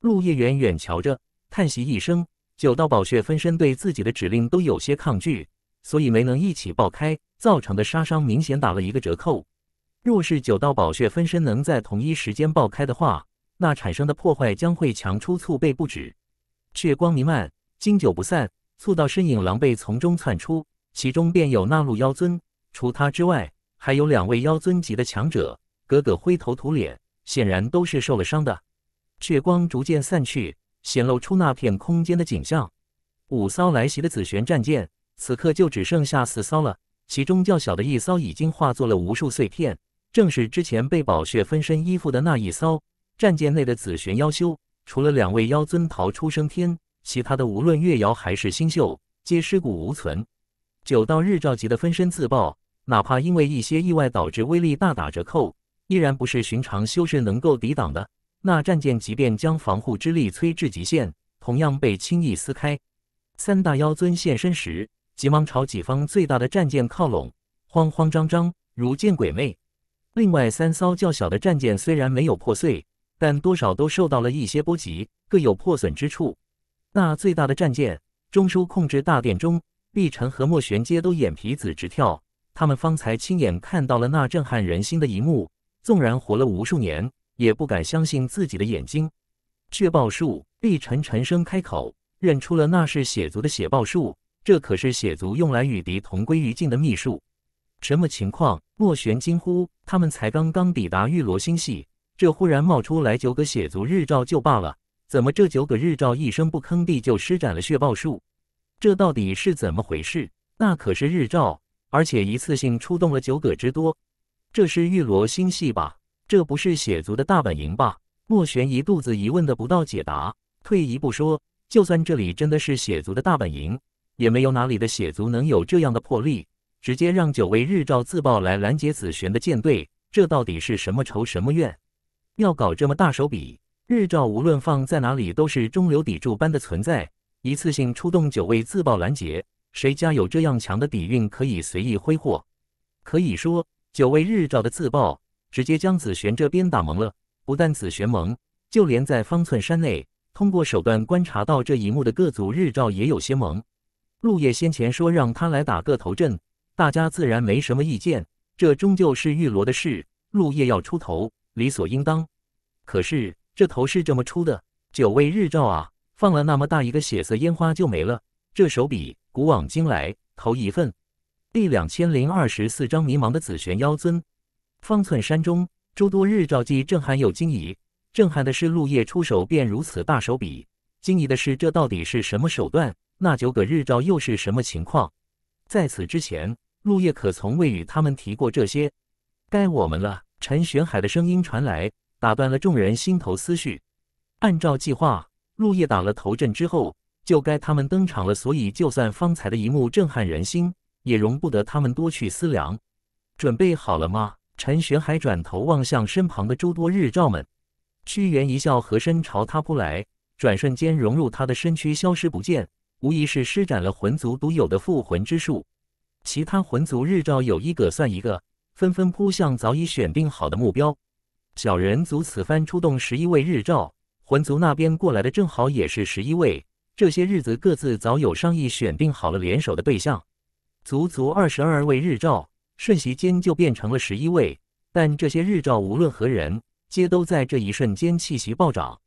陆夜远远瞧着，叹息一声，九道宝血分身对自己的指令都有些抗拒。所以没能一起爆开，造成的杀伤明显打了一个折扣。若是九道宝血分身能在同一时间爆开的话，那产生的破坏将会强出数倍不止。血光弥漫，经久不散。数道身影狼狈从中窜出，其中便有那路妖尊。除他之外，还有两位妖尊级的强者，个个灰头土脸，显然都是受了伤的。血光逐渐散去，显露出那片空间的景象：五骚来袭的紫玄战舰。此刻就只剩下四艘了，其中较小的一艘已经化作了无数碎片，正是之前被宝血分身依附的那一艘。战舰内的紫玄妖修，除了两位妖尊逃出升天，其他的无论月瑶还是星宿，皆尸骨无存。九道日照级的分身自爆，哪怕因为一些意外导致威力大打折扣，依然不是寻常修士能够抵挡的。那战舰即便将防护之力催至极限，同样被轻易撕开。三大妖尊现身时。急忙朝己方最大的战舰靠拢，慌慌张张如见鬼魅。另外三艘较小的战舰虽然没有破碎，但多少都受到了一些波及，各有破损之处。那最大的战舰中枢控制大殿中，碧晨和莫玄阶都眼皮子直跳。他们方才亲眼看到了那震撼人心的一幕，纵然活了无数年，也不敢相信自己的眼睛。血爆术！碧晨沉声开口，认出了那是血族的血爆术。这可是血族用来与敌同归于尽的秘术。什么情况？莫玄惊呼。他们才刚刚抵达玉罗星系，这忽然冒出来九个血族日照就罢了，怎么这九个日照一声不吭地就施展了血爆术？这到底是怎么回事？那可是日照，而且一次性出动了九个之多。这是玉罗星系吧？这不是血族的大本营吧？莫玄一肚子疑问得不到解答。退一步说，就算这里真的是血族的大本营。也没有哪里的血族能有这样的魄力，直接让九位日照自爆来拦截紫玄的舰队，这到底是什么仇什么怨？要搞这么大手笔，日照无论放在哪里都是中流砥柱般的存在，一次性出动九位自爆拦截，谁家有这样强的底蕴可以随意挥霍？可以说，九位日照的自爆直接将紫玄这边打蒙了，不但紫玄蒙，就连在方寸山内通过手段观察到这一幕的各族日照也有些蒙。陆叶先前说让他来打个头阵，大家自然没什么意见。这终究是玉罗的事，陆叶要出头，理所应当。可是这头是这么出的，九位日照啊，放了那么大一个血色烟花就没了，这手笔，古往今来，头一份。第两千零二十四章迷茫的紫玄妖尊。方寸山中，诸多日照既震撼又惊疑。震撼的是陆叶出手便如此大手笔，惊疑的是这到底是什么手段。那九个日照又是什么情况？在此之前，陆叶可从未与他们提过这些。该我们了。陈玄海的声音传来，打断了众人心头思绪。按照计划，陆叶打了头阵之后，就该他们登场了。所以，就算方才的一幕震撼人心，也容不得他们多去思量。准备好了吗？陈玄海转头望向身旁的诸多日照们。屈原一笑，和身朝他扑来，转瞬间融入他的身躯，消失不见。无疑是施展了魂族独有的附魂之术，其他魂族日照有一个算一个，纷纷扑向早已选定好的目标。小人族此番出动十一位日照，魂族那边过来的正好也是十一位。这些日子各自早有商议，选定好了联手的对象，足足二十二位日照，瞬息间就变成了十一位。但这些日照无论何人，皆都在这一瞬间气息暴涨，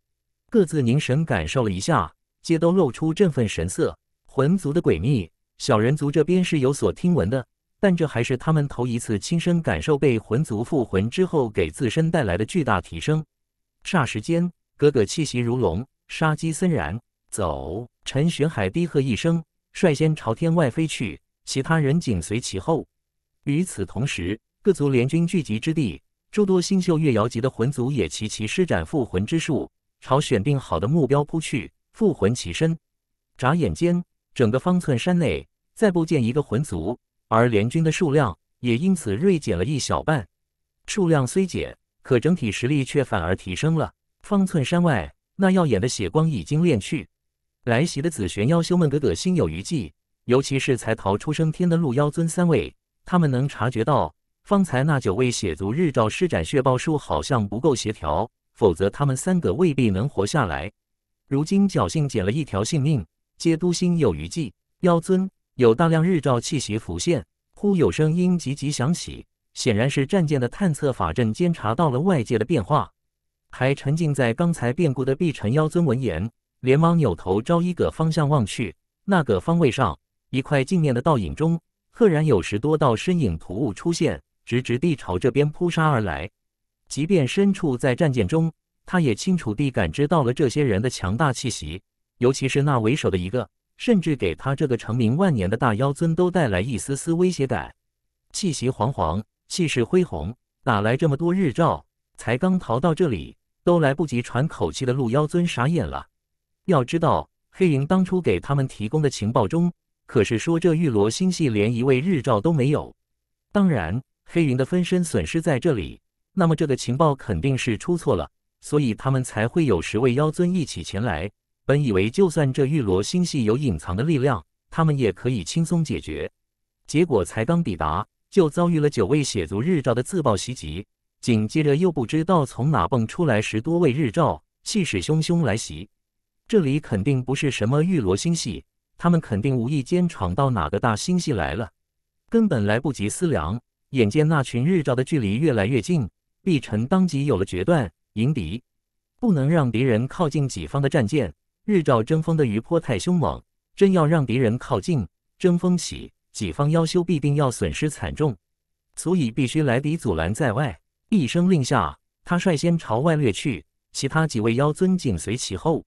各自凝神感受了一下。皆都露出振奋神色。魂族的诡秘，小人族这边是有所听闻的，但这还是他们头一次亲身感受被魂族附魂之后给自身带来的巨大提升。霎时间，哥哥气息如龙，杀机森然。走！陈玄海低喝一声，率先朝天外飞去，其他人紧随其后。与此同时，各族联军聚集之地，诸多星宿月瑶级的魂族也齐齐施展附魂之术，朝选定好的目标扑去。复魂其身，眨眼间，整个方寸山内再不见一个魂族，而联军的数量也因此锐减了一小半。数量虽减，可整体实力却反而提升了。方寸山外，那耀眼的血光已经炼去，来袭的紫玄妖修们个个心有余悸，尤其是才逃出升天的鹿妖尊三位，他们能察觉到方才那九位血族日照施展血爆术好像不够协调，否则他们三个未必能活下来。如今侥幸捡了一条性命，皆都心有余悸。妖尊有大量日照气息浮现，忽有声音急急响起，显然是战舰的探测法阵监察到了外界的变化。还沉浸在刚才变故的碧尘妖尊闻言，连忙扭头朝一个方向望去，那个方位上一块镜面的倒影中，赫然有十多道身影突兀出现，直直地朝这边扑杀而来。即便身处在战舰中。他也清楚地感知到了这些人的强大气息，尤其是那为首的一个，甚至给他这个成名万年的大妖尊都带来一丝丝威胁感。气息惶惶，气势恢宏，哪来这么多日照？才刚逃到这里，都来不及喘口气的陆妖尊傻眼了。要知道，黑云当初给他们提供的情报中可是说这玉罗星系连一位日照都没有。当然，黑云的分身损失在这里，那么这个情报肯定是出错了。所以他们才会有十位妖尊一起前来。本以为就算这玉罗星系有隐藏的力量，他们也可以轻松解决。结果才刚抵达，就遭遇了九位血族日照的自爆袭击，紧接着又不知道从哪蹦出来十多位日照，气势汹汹来袭。这里肯定不是什么玉罗星系，他们肯定无意间闯到哪个大星系来了。根本来不及思量，眼见那群日照的距离越来越近，毕晨当即有了决断。迎敌，不能让敌人靠近己方的战舰。日照争锋的余波太凶猛，真要让敌人靠近争锋起，己方妖修必定要损失惨重。所以必须来敌阻拦在外。一声令下，他率先朝外掠去，其他几位妖尊紧随其后。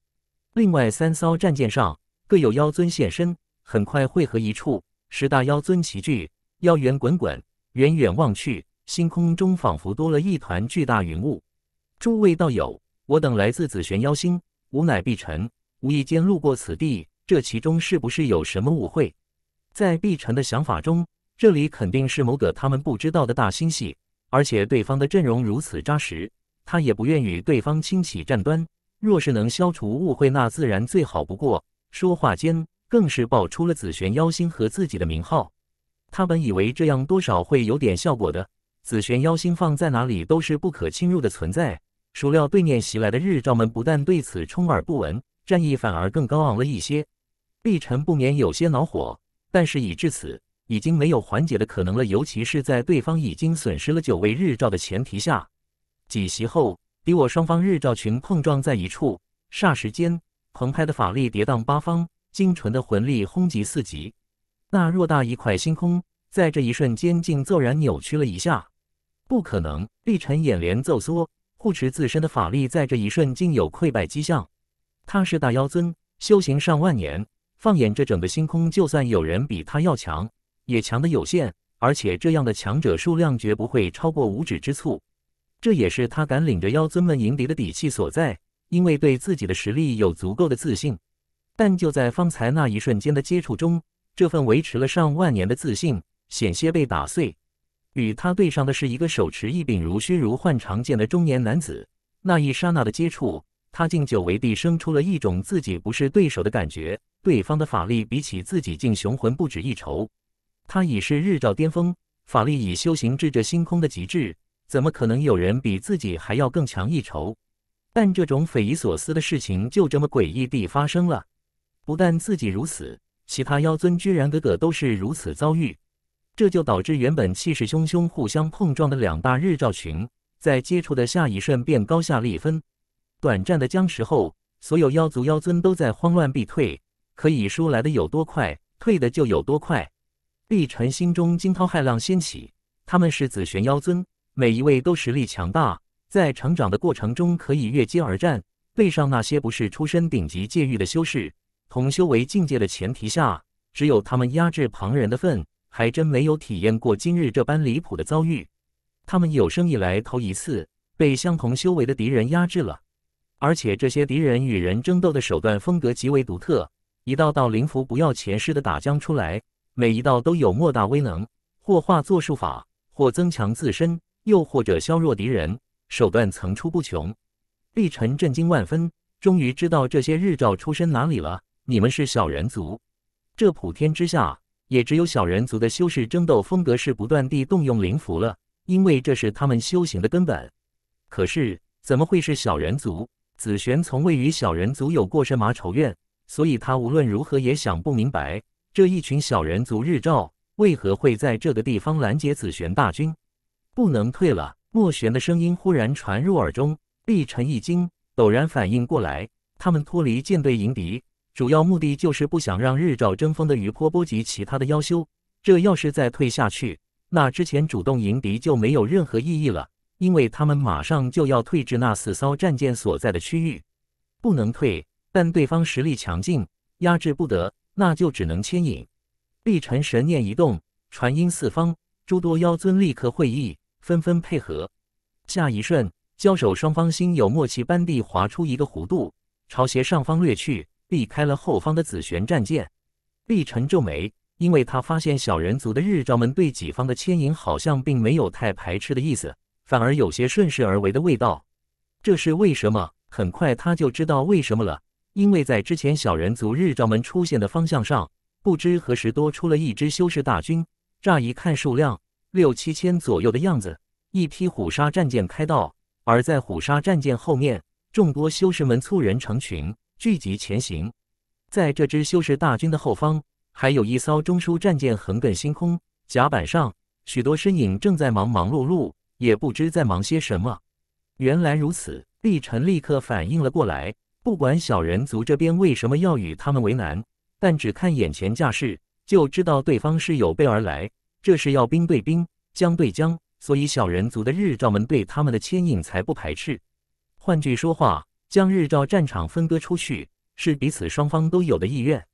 另外三艘战舰上各有妖尊现身，很快汇合一处，十大妖尊齐聚，妖元滚滚，远远望去，星空中仿佛多了一团巨大云雾。诸位道友，我等来自紫玄妖星，吾乃碧晨，无意间路过此地，这其中是不是有什么误会？在碧晨的想法中，这里肯定是某个他们不知道的大星系，而且对方的阵容如此扎实，他也不愿与对方轻起战端。若是能消除误会，那自然最好不过。说话间，更是爆出了紫玄妖星和自己的名号。他本以为这样多少会有点效果的，紫玄妖星放在哪里都是不可侵入的存在。孰料对面袭来的日照们不但对此充耳不闻，战意反而更高昂了一些。碧晨不免有些恼火，但是已至此，已经没有缓解的可能了。尤其是在对方已经损失了九位日照的前提下，几袭后，敌我双方日照群碰撞在一处，霎时间澎湃的法力跌宕八方，精纯的魂力轰击四极。那偌大一块星空，在这一瞬间竟骤然扭曲了一下。不可能！碧晨眼帘骤缩。护持自身的法力，在这一瞬竟有溃败迹象。他是大妖尊，修行上万年，放眼这整个星空，就算有人比他要强，也强的有限，而且这样的强者数量绝不会超过五指之处，这也是他敢领着妖尊们迎敌的底气所在，因为对自己的实力有足够的自信。但就在方才那一瞬间的接触中，这份维持了上万年的自信，险些被打碎。与他对上的是一个手持一柄如虚如幻长剑的中年男子。那一刹那的接触，他竟久违地生出了一种自己不是对手的感觉。对方的法力比起自己，竟雄浑不止一筹。他已是日照巅峰，法力已修行至这星空的极致，怎么可能有人比自己还要更强一筹？但这种匪夷所思的事情就这么诡异地发生了。不但自己如此，其他妖尊居然个个都是如此遭遇。这就导致原本气势汹汹、互相碰撞的两大日照群，在接触的下一瞬便高下立分。短暂的僵持后，所有妖族妖尊都在慌乱避退。可以说来的有多快，退的就有多快。碧晨心中惊涛骇浪掀起。他们是紫玄妖尊，每一位都实力强大，在成长的过程中可以越阶而战。背上那些不是出身顶级界域的修士，同修为境界的前提下，只有他们压制旁人的份。还真没有体验过今日这般离谱的遭遇，他们有生以来头一次被相同修为的敌人压制了，而且这些敌人与人争斗的手段风格极为独特，一道道灵符不要钱似的打将出来，每一道都有莫大威能，或化作术法，或增强自身，又或者削弱敌人，手段层出不穷。厉尘震惊万分，终于知道这些日照出身哪里了，你们是小人族，这普天之下。也只有小人族的修士争斗风格是不断地动用灵符了，因为这是他们修行的根本。可是怎么会是小人族？紫玄从未与小人族有过什么仇怨，所以他无论如何也想不明白这一群小人族日照为何会在这个地方拦截紫玄大军。不能退了！莫玄的声音忽然传入耳中，立尘一惊，陡然反应过来，他们脱离舰队迎敌。主要目的就是不想让日照争锋的余波波及其他的妖修。这要是再退下去，那之前主动迎敌就没有任何意义了，因为他们马上就要退至那四艘战舰所在的区域，不能退。但对方实力强劲，压制不得，那就只能牵引。碧辰神念一动，传音四方，诸多妖尊立刻会意，纷纷配合。下一瞬，交手双方心有默契般地划出一个弧度，朝斜上方掠去。避开了后方的紫玄战舰，碧晨皱眉，因为他发现小人族的日照门对己方的牵引好像并没有太排斥的意思，反而有些顺势而为的味道。这是为什么？很快他就知道为什么了，因为在之前小人族日照门出现的方向上，不知何时多出了一支修士大军，乍一看数量六七千左右的样子。一批虎鲨战舰开道，而在虎鲨战舰后面，众多修士们簇人成群。聚集前行，在这支修士大军的后方，还有一艘中枢战舰横亘星空。甲板上，许多身影正在忙忙碌碌，也不知在忙些什么。原来如此，立晨立刻反应了过来。不管小人族这边为什么要与他们为难，但只看眼前架势，就知道对方是有备而来。这是要兵对兵，将对将，所以小人族的日照门对他们的牵引才不排斥。换句说话。将日照战场分割出去是彼此双方都有的意愿。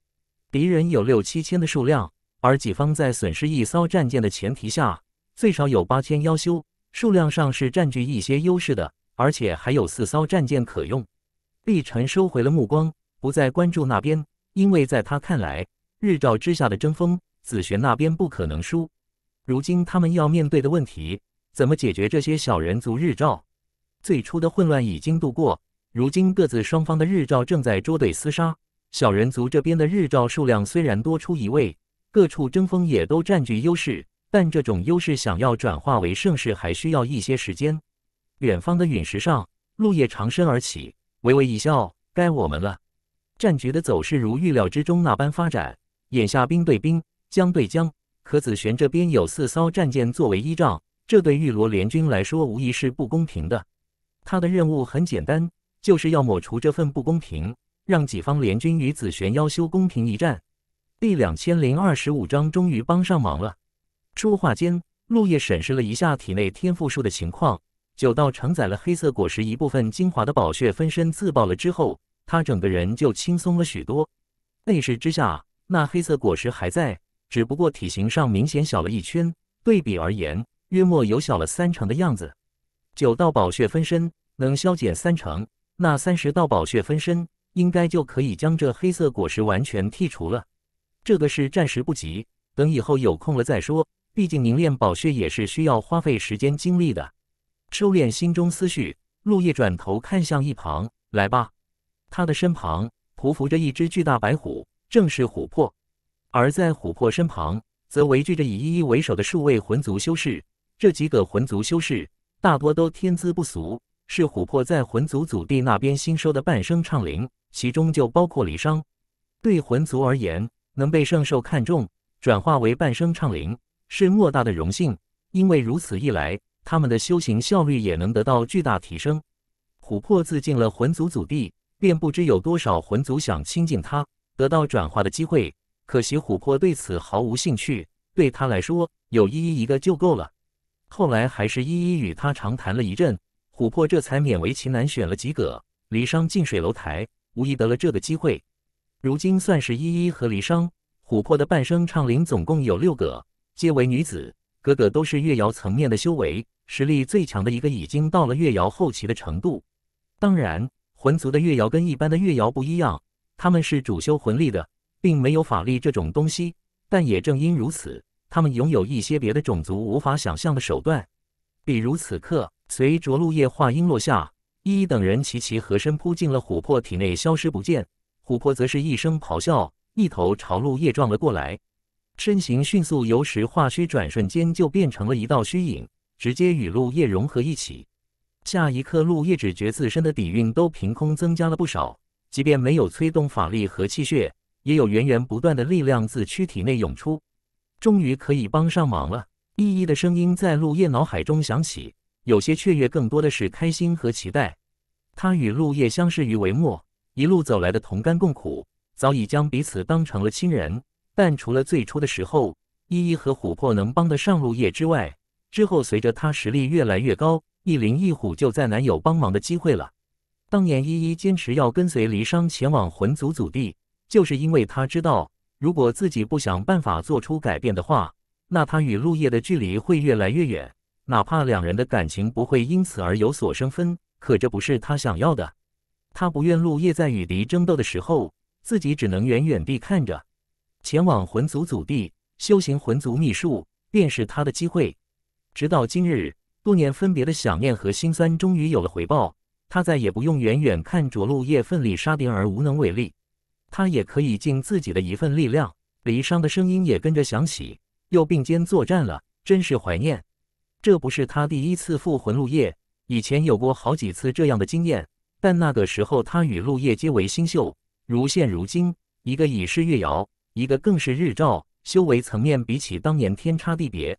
敌人有六七千的数量，而己方在损失一艘战舰的前提下，最少有八千妖修，数量上是占据一些优势的。而且还有四艘战舰可用。厉晨收回了目光，不再关注那边，因为在他看来，日照之下的争锋，紫玄那边不可能输。如今他们要面对的问题，怎么解决这些小人族日照最初的混乱已经度过。如今各自双方的日照正在捉对厮杀，小人族这边的日照数量虽然多出一位，各处争锋也都占据优势，但这种优势想要转化为胜势，还需要一些时间。远方的陨石上，陆叶长身而起，微微一笑：“该我们了。”战局的走势如预料之中那般发展，眼下兵对兵，将对将，可子璇这边有四艘战舰作为依仗，这对玉罗联军来说无疑是不公平的。他的任务很简单。就是要抹除这份不公平，让己方联军与紫玄妖修公平一战。第两千零二十五章终于帮上忙了。说话间，陆叶审视了一下体内天赋树的情况。九道承载了黑色果实一部分精华的宝血分身自爆了之后，他整个人就轻松了许多。内视之下，那黑色果实还在，只不过体型上明显小了一圈。对比而言，约莫有小了三成的样子。九道宝血分身能消减三成。那三十道宝血分身应该就可以将这黑色果实完全剔除了。这个事暂时不急，等以后有空了再说。毕竟凝练宝血也是需要花费时间精力的。收敛心中思绪，陆叶转头看向一旁，来吧。他的身旁匍匐着一只巨大白虎，正是琥珀。而在琥珀身旁，则围聚着以依依为首的数位魂族修士。这几个魂族修士大多都天资不俗。是琥珀在魂族祖地那边新收的半生畅灵，其中就包括离殇。对魂族而言，能被圣兽看中，转化为半生畅灵，是莫大的荣幸。因为如此一来，他们的修行效率也能得到巨大提升。琥珀自进了魂族祖地，便不知有多少魂族想亲近他，得到转化的机会。可惜琥珀对此毫无兴趣，对他来说，有依依一个就够了。后来还是一一与他长谈了一阵。琥珀这才勉为其难选了几个。离殇近水楼台，无疑得了这个机会。如今算是依依和离殇。琥珀的半生唱灵总共有六个，皆为女子，个个都是月瑶层面的修为，实力最强的一个已经到了月瑶后期的程度。当然，魂族的月瑶跟一般的月瑶不一样，他们是主修魂力的，并没有法力这种东西。但也正因如此，他们拥有一些别的种族无法想象的手段，比如此刻。随着陆叶话音落下，依依等人齐齐合身扑进了琥珀体内，消失不见。琥珀则是一声咆哮，一头朝陆叶撞了过来，身形迅速由实化虚，转瞬间就变成了一道虚影，直接与陆叶融合一起。下一刻，陆叶只觉自身的底蕴都凭空增加了不少，即便没有催动法力和气血，也有源源不断的力量自躯体内涌出，终于可以帮上忙了。依依的声音在陆叶脑海中响起。有些雀跃，更多的是开心和期待。他与陆叶相识于帷幕，一路走来的同甘共苦，早已将彼此当成了亲人。但除了最初的时候，依依和琥珀能帮得上陆叶之外，之后随着他实力越来越高，一灵一虎就再难有帮忙的机会了。当年依依坚持要跟随离殇前往魂族祖地，就是因为他知道，如果自己不想办法做出改变的话，那他与陆叶的距离会越来越远。哪怕两人的感情不会因此而有所生分，可这不是他想要的。他不愿陆叶在与敌争斗的时候，自己只能远远地看着。前往魂族祖地，修行魂族秘术，便是他的机会。直到今日，多年分别的想念和心酸终于有了回报。他再也不用远远看着陆叶奋力杀敌而无能为力，他也可以尽自己的一份力量。离殇的声音也跟着响起：“又并肩作战了，真是怀念。”这不是他第一次复魂陆叶，以前有过好几次这样的经验，但那个时候他与陆叶皆为新秀，如现如今，一个已是月瑶，一个更是日照，修为层面比起当年天差地别。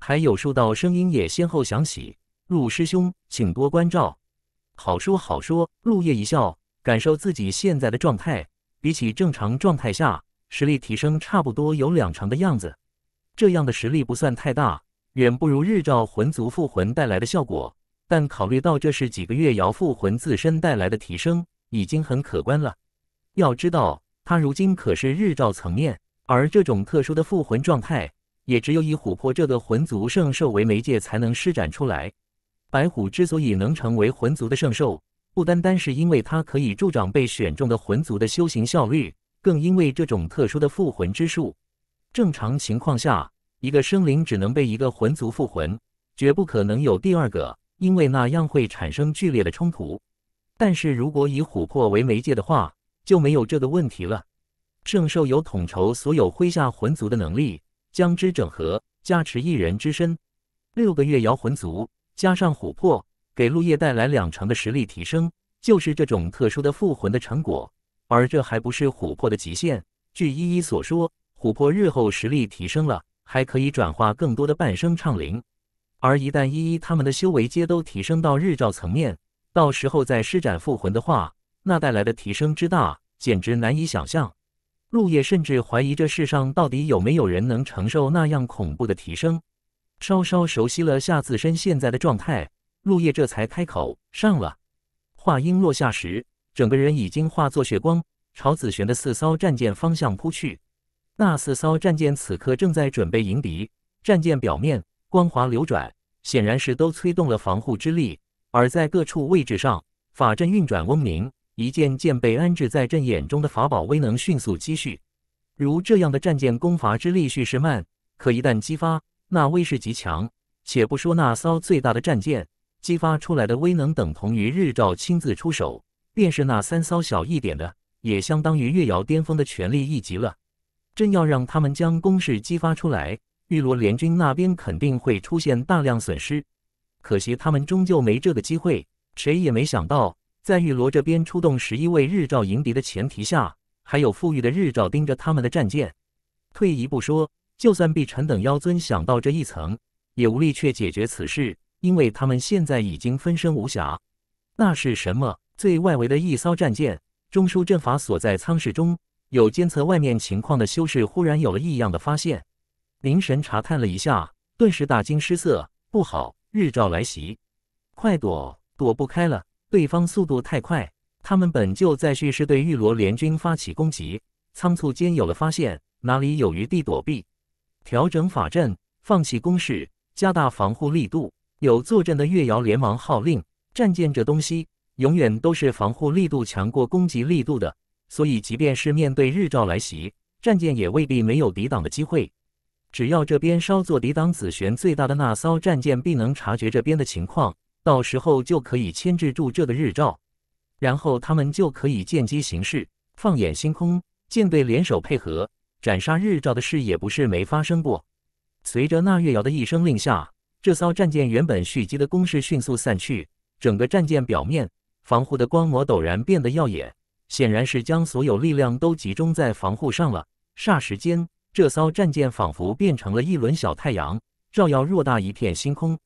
还有数道声音也先后响起：“陆师兄，请多关照。”“好说好说。”陆叶一笑，感受自己现在的状态，比起正常状态下，实力提升差不多有两成的样子。这样的实力不算太大。远不如日照魂族复魂带来的效果，但考虑到这是几个月瑶复魂自身带来的提升，已经很可观了。要知道，他如今可是日照层面，而这种特殊的复魂状态，也只有以琥珀这个魂族圣兽为媒介才能施展出来。白虎之所以能成为魂族的圣兽，不单单是因为它可以助长被选中的魂族的修行效率，更因为这种特殊的复魂之术，正常情况下。一个生灵只能被一个魂族附魂，绝不可能有第二个，因为那样会产生剧烈的冲突。但是如果以琥珀为媒介的话，就没有这个问题了。圣兽有统筹所有麾下魂族的能力，将之整合，加持一人之身。六个月摇魂族加上琥珀，给陆叶带来两成的实力提升，就是这种特殊的复魂的成果。而这还不是琥珀的极限。据依依所说，琥珀日后实力提升了。还可以转化更多的半生畅灵，而一旦一一他们的修为皆都提升到日照层面，到时候再施展复魂的话，那带来的提升之大，简直难以想象。陆夜甚至怀疑这世上到底有没有人能承受那样恐怖的提升。稍稍熟悉了下自身现在的状态，陆夜这才开口上了。话音落下时，整个人已经化作血光，朝紫璇的四艘战舰方向扑去。那四艘战舰此刻正在准备迎敌，战舰表面光滑流转，显然是都催动了防护之力。而在各处位置上，法阵运转嗡鸣，一件件被安置在阵眼中的法宝威能迅速积蓄。如这样的战舰攻伐之力蓄势慢，可一旦激发，那威势极强。且不说那艘最大的战舰激发出来的威能等同于日照亲自出手，便是那三艘小一点的，也相当于月瑶巅峰的全力一级了。朕要让他们将攻势激发出来，玉罗联军那边肯定会出现大量损失。可惜他们终究没这个机会。谁也没想到，在玉罗这边出动十一位日照迎敌的前提下，还有富裕的日照盯着他们的战舰。退一步说，就算碧晨等妖尊想到这一层，也无力去解决此事，因为他们现在已经分身无暇。那是什么？最外围的一艘战舰，中枢阵法所在舱室中。有监测外面情况的修士忽然有了异样的发现，凝神查探了一下，顿时大惊失色：“不好，日照来袭！快躲，躲不开了！对方速度太快，他们本就在蓄势对玉罗联军发起攻击，仓促间有了发现，哪里有余地躲避？调整法阵，放弃攻势，加大防护力度。有坐镇的月瑶连忙号令：战舰这东西，永远都是防护力度强过攻击力度的。”所以，即便是面对日照来袭，战舰也未必没有抵挡的机会。只要这边稍作抵挡，紫玄最大的那艘战舰必能察觉这边的情况，到时候就可以牵制住这个日照，然后他们就可以见机行事。放眼星空，舰队联手配合，斩杀日照的事也不是没发生过。随着那月瑶的一声令下，这艘战舰原本蓄积的攻势迅速散去，整个战舰表面防护的光膜陡然变得耀眼。显然是将所有力量都集中在防护上了。霎时间，这艘战舰仿佛变成了一轮小太阳，照耀偌大一片星空。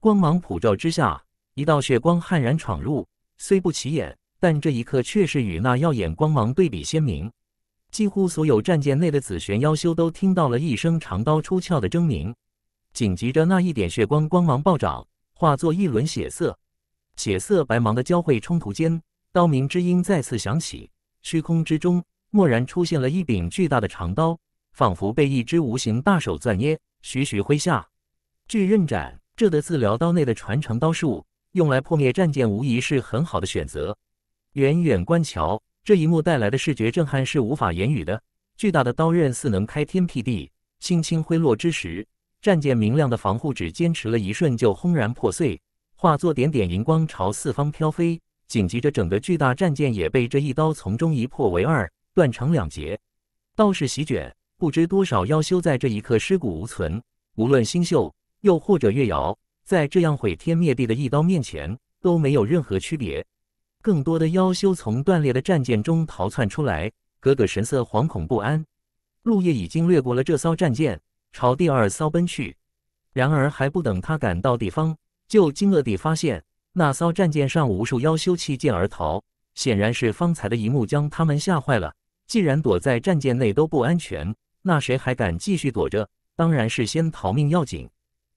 光芒普照之下，一道血光悍然闯入，虽不起眼，但这一刻却是与那耀眼光芒对比鲜明。几乎所有战舰内的紫玄妖修都听到了一声长刀出鞘的狰狞，紧急着那一点血光光芒暴涨，化作一轮血色。血色白芒的交汇冲突间。刀鸣之音再次响起，虚空之中蓦然出现了一柄巨大的长刀，仿佛被一只无形大手攥捏。徐徐挥下，巨刃斩。这得自辽刀内的传承刀术，用来破灭战舰无疑是很好的选择。远远观瞧，这一幕带来的视觉震撼是无法言语的。巨大的刀刃似能开天辟地，轻轻挥落之时，战舰明亮的防护纸坚持了一瞬，就轰然破碎，化作点点荧光朝四方飘飞。紧接着，整个巨大战舰也被这一刀从中一破为二，断成两截。道士席卷，不知多少妖修在这一刻尸骨无存。无论星宿，又或者月瑶，在这样毁天灭地的一刀面前，都没有任何区别。更多的妖修从断裂的战舰中逃窜出来，个个神色惶恐不安。陆夜已经掠过了这艘战舰，朝第二艘奔去。然而还不等他赶到地方，就惊愕地发现。那艘战舰上无数妖修弃舰而逃，显然是方才的一幕将他们吓坏了。既然躲在战舰内都不安全，那谁还敢继续躲着？当然是先逃命要紧。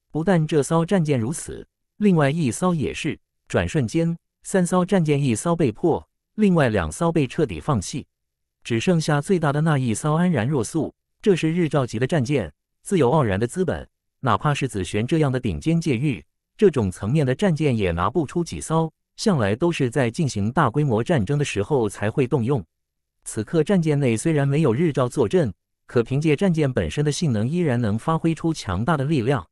不但这艘战舰如此，另外一艘也是。转瞬间，三艘战舰一艘被破，另外两艘被彻底放弃，只剩下最大的那一艘安然若素。这是日照级的战舰，自有傲然的资本，哪怕是紫玄这样的顶尖界域。这种层面的战舰也拿不出几艘，向来都是在进行大规模战争的时候才会动用。此刻战舰内虽然没有日照坐镇，可凭借战舰本身的性能，依然能发挥出强大的力量。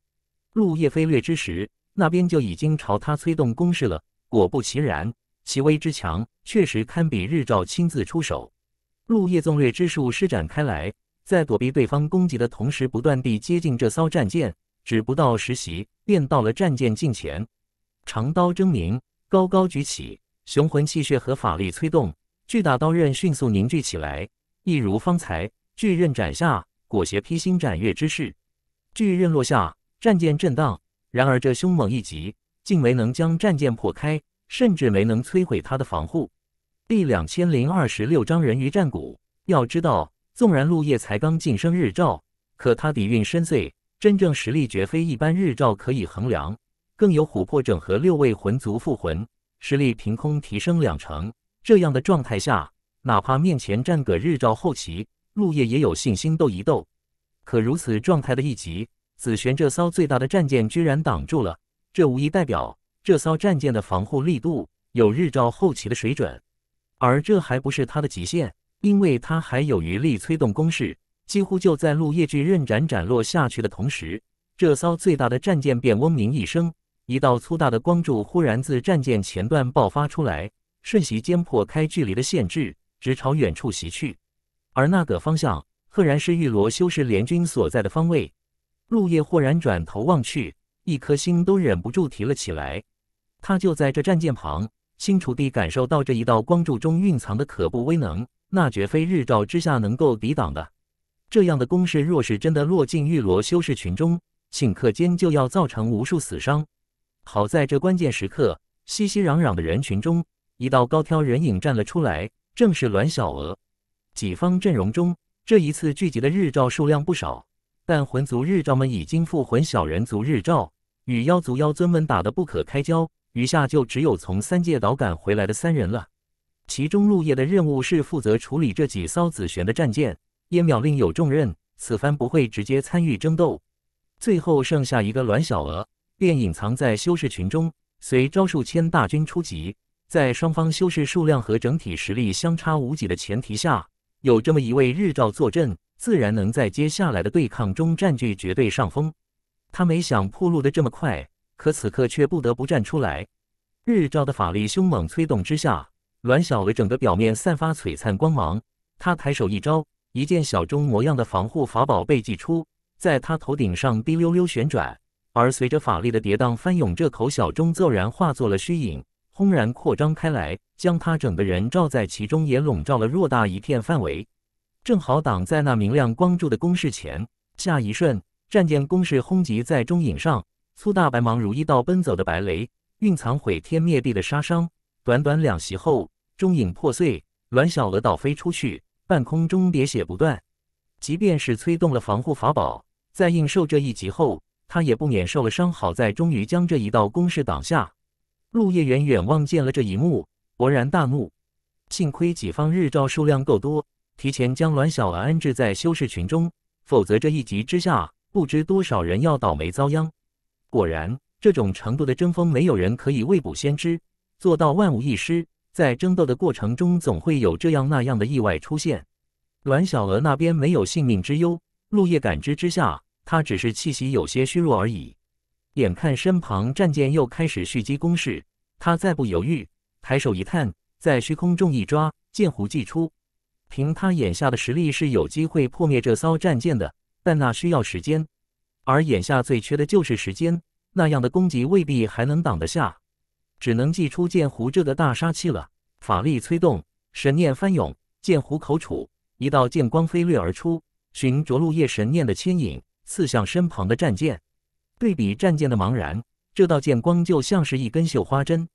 陆叶飞掠之时，那边就已经朝他催动攻势了。果不其然，其威之强，确实堪比日照亲自出手。陆叶纵掠之术施展开来，在躲避对方攻击的同时，不断地接近这艘战舰。只不到十席，便到了战舰近前，长刀狰狞，高高举起，雄浑气血和法力催动，巨大刀刃迅速凝聚起来，一如方才巨刃斩下，裹挟披星斩月之势。巨刃落下，战舰震荡。然而这凶猛一击，竟没能将战舰破开，甚至没能摧毁它的防护。第两千零二十六章人鱼战鼓。要知道，纵然陆叶才刚晋升日照，可他底蕴深邃。真正实力绝非一般日照可以衡量，更有琥珀整合六位魂族复魂，实力凭空提升两成。这样的状态下，哪怕面前站个日照后期，陆叶也有信心斗一斗。可如此状态的一集，紫玄这艘最大的战舰居然挡住了，这无疑代表这艘战舰的防护力度有日照后期的水准。而这还不是他的极限，因为他还有余力催动攻势。几乎就在陆夜巨刃斩斩落下去的同时，这艘最大的战舰便嗡鸣一声，一道粗大的光柱忽然自战舰前段爆发出来，瞬息间破开距离的限制，直朝远处袭去。而那个方向，赫然是玉罗修士联军所在的方位。陆夜豁然转头望去，一颗心都忍不住提了起来。他就在这战舰旁，清楚地感受到这一道光柱中蕴藏的可怖威能，那绝非日照之下能够抵挡的。这样的攻势若是真的落进玉罗修士群中，顷刻间就要造成无数死伤。好在这关键时刻，熙熙攘攘的人群中，一道高挑人影站了出来，正是阮小娥。己方阵容中，这一次聚集的日照数量不少，但魂族日照们已经复魂小人族日照，与妖族妖尊们打得不可开交，余下就只有从三界岛赶回来的三人了。其中陆夜的任务是负责处理这几艘紫玄的战舰。燕淼另有重任，此番不会直接参与争斗。最后剩下一个栾小娥，便隐藏在修士群中，随招数千大军出击。在双方修士数量和整体实力相差无几的前提下，有这么一位日照坐镇，自然能在接下来的对抗中占据绝对上风。他没想破路的这么快，可此刻却不得不站出来。日照的法力凶猛催动之下，栾小娥整个表面散发璀璨光芒。他抬手一招。一件小钟模样的防护法宝被祭出，在他头顶上滴溜溜旋转，而随着法力的跌宕翻涌，这口小钟骤然化作了虚影，轰然扩张开来，将他整个人罩在其中，也笼罩了偌大一片范围，正好挡在那明亮光柱的攻势前。下一瞬，战舰攻势轰击在钟影上，粗大白芒如一道奔走的白雷，蕴藏毁天灭地的杀伤。短短两席后，钟影破碎，卵小娥倒飞出去。半空中喋血不断，即便是催动了防护法宝，在应受这一击后，他也不免受了伤。好在终于将这一道攻势挡下。陆叶远远望见了这一幕，勃然大怒。幸亏己方日照数量够多，提前将阮小儿安置在修士群中，否则这一击之下，不知多少人要倒霉遭殃。果然，这种程度的争锋，没有人可以未卜先知，做到万无一失。在争斗的过程中，总会有这样那样的意外出现。阮小娥那边没有性命之忧，陆叶感知之下，她只是气息有些虚弱而已。眼看身旁战舰又开始蓄积攻势，他再不犹豫，抬手一探，在虚空中一抓，剑弧祭出。凭他眼下的实力，是有机会破灭这艘战舰的，但那需要时间。而眼下最缺的就是时间，那样的攻击未必还能挡得下。只能祭出剑狐这个大杀器了。法力催动，神念翻涌，剑狐口杵，一道剑光飞掠而出，寻着陆叶神念的牵引，刺向身旁的战舰。对比战舰的茫然，这道剑光就像是一根绣花针。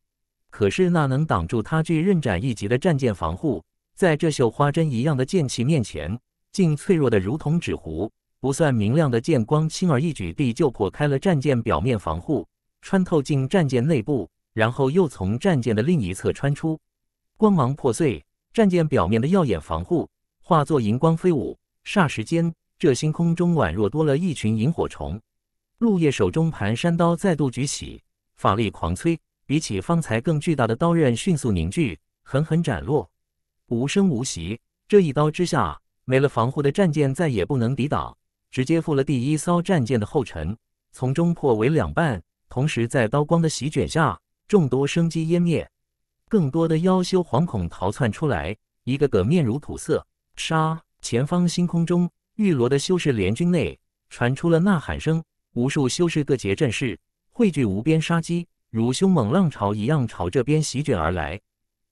可是那能挡住他巨刃斩一击的战舰防护，在这绣花针一样的剑气面前，竟脆弱得如同纸糊。不算明亮的剑光，轻而易举地就破开了战舰表面防护，穿透进战舰内部。然后又从战舰的另一侧穿出，光芒破碎，战舰表面的耀眼防护化作荧光飞舞，霎时间，这星空中宛若多了一群萤火虫。陆叶手中盘山刀再度举起，法力狂催，比起方才更巨大的刀刃迅速凝聚，狠狠斩落，无声无息。这一刀之下，没了防护的战舰再也不能抵挡，直接负了第一艘战舰的后尘，从中破为两半，同时在刀光的席卷下。众多生机湮灭，更多的妖修惶恐逃窜出来，一个个面如土色。杀！前方星空中，玉罗的修士联军内传出了呐喊声，无数修士各结阵势，汇聚无边杀机，如凶猛浪潮一样朝这边席卷而来。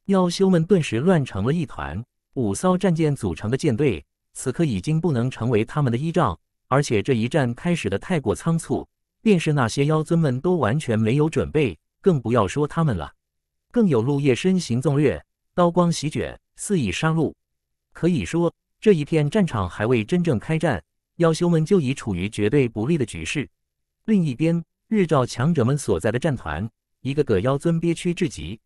妖修们顿时乱成了一团。五艘战舰组成的舰队，此刻已经不能成为他们的依仗，而且这一战开始的太过仓促，便是那些妖尊们都完全没有准备。更不要说他们了，更有陆夜身形纵掠，刀光席卷，肆意杀戮。可以说，这一片战场还未真正开战，妖修们就已处于绝对不利的局势。另一边，日照强者们所在的战团，一个个妖尊憋屈至极，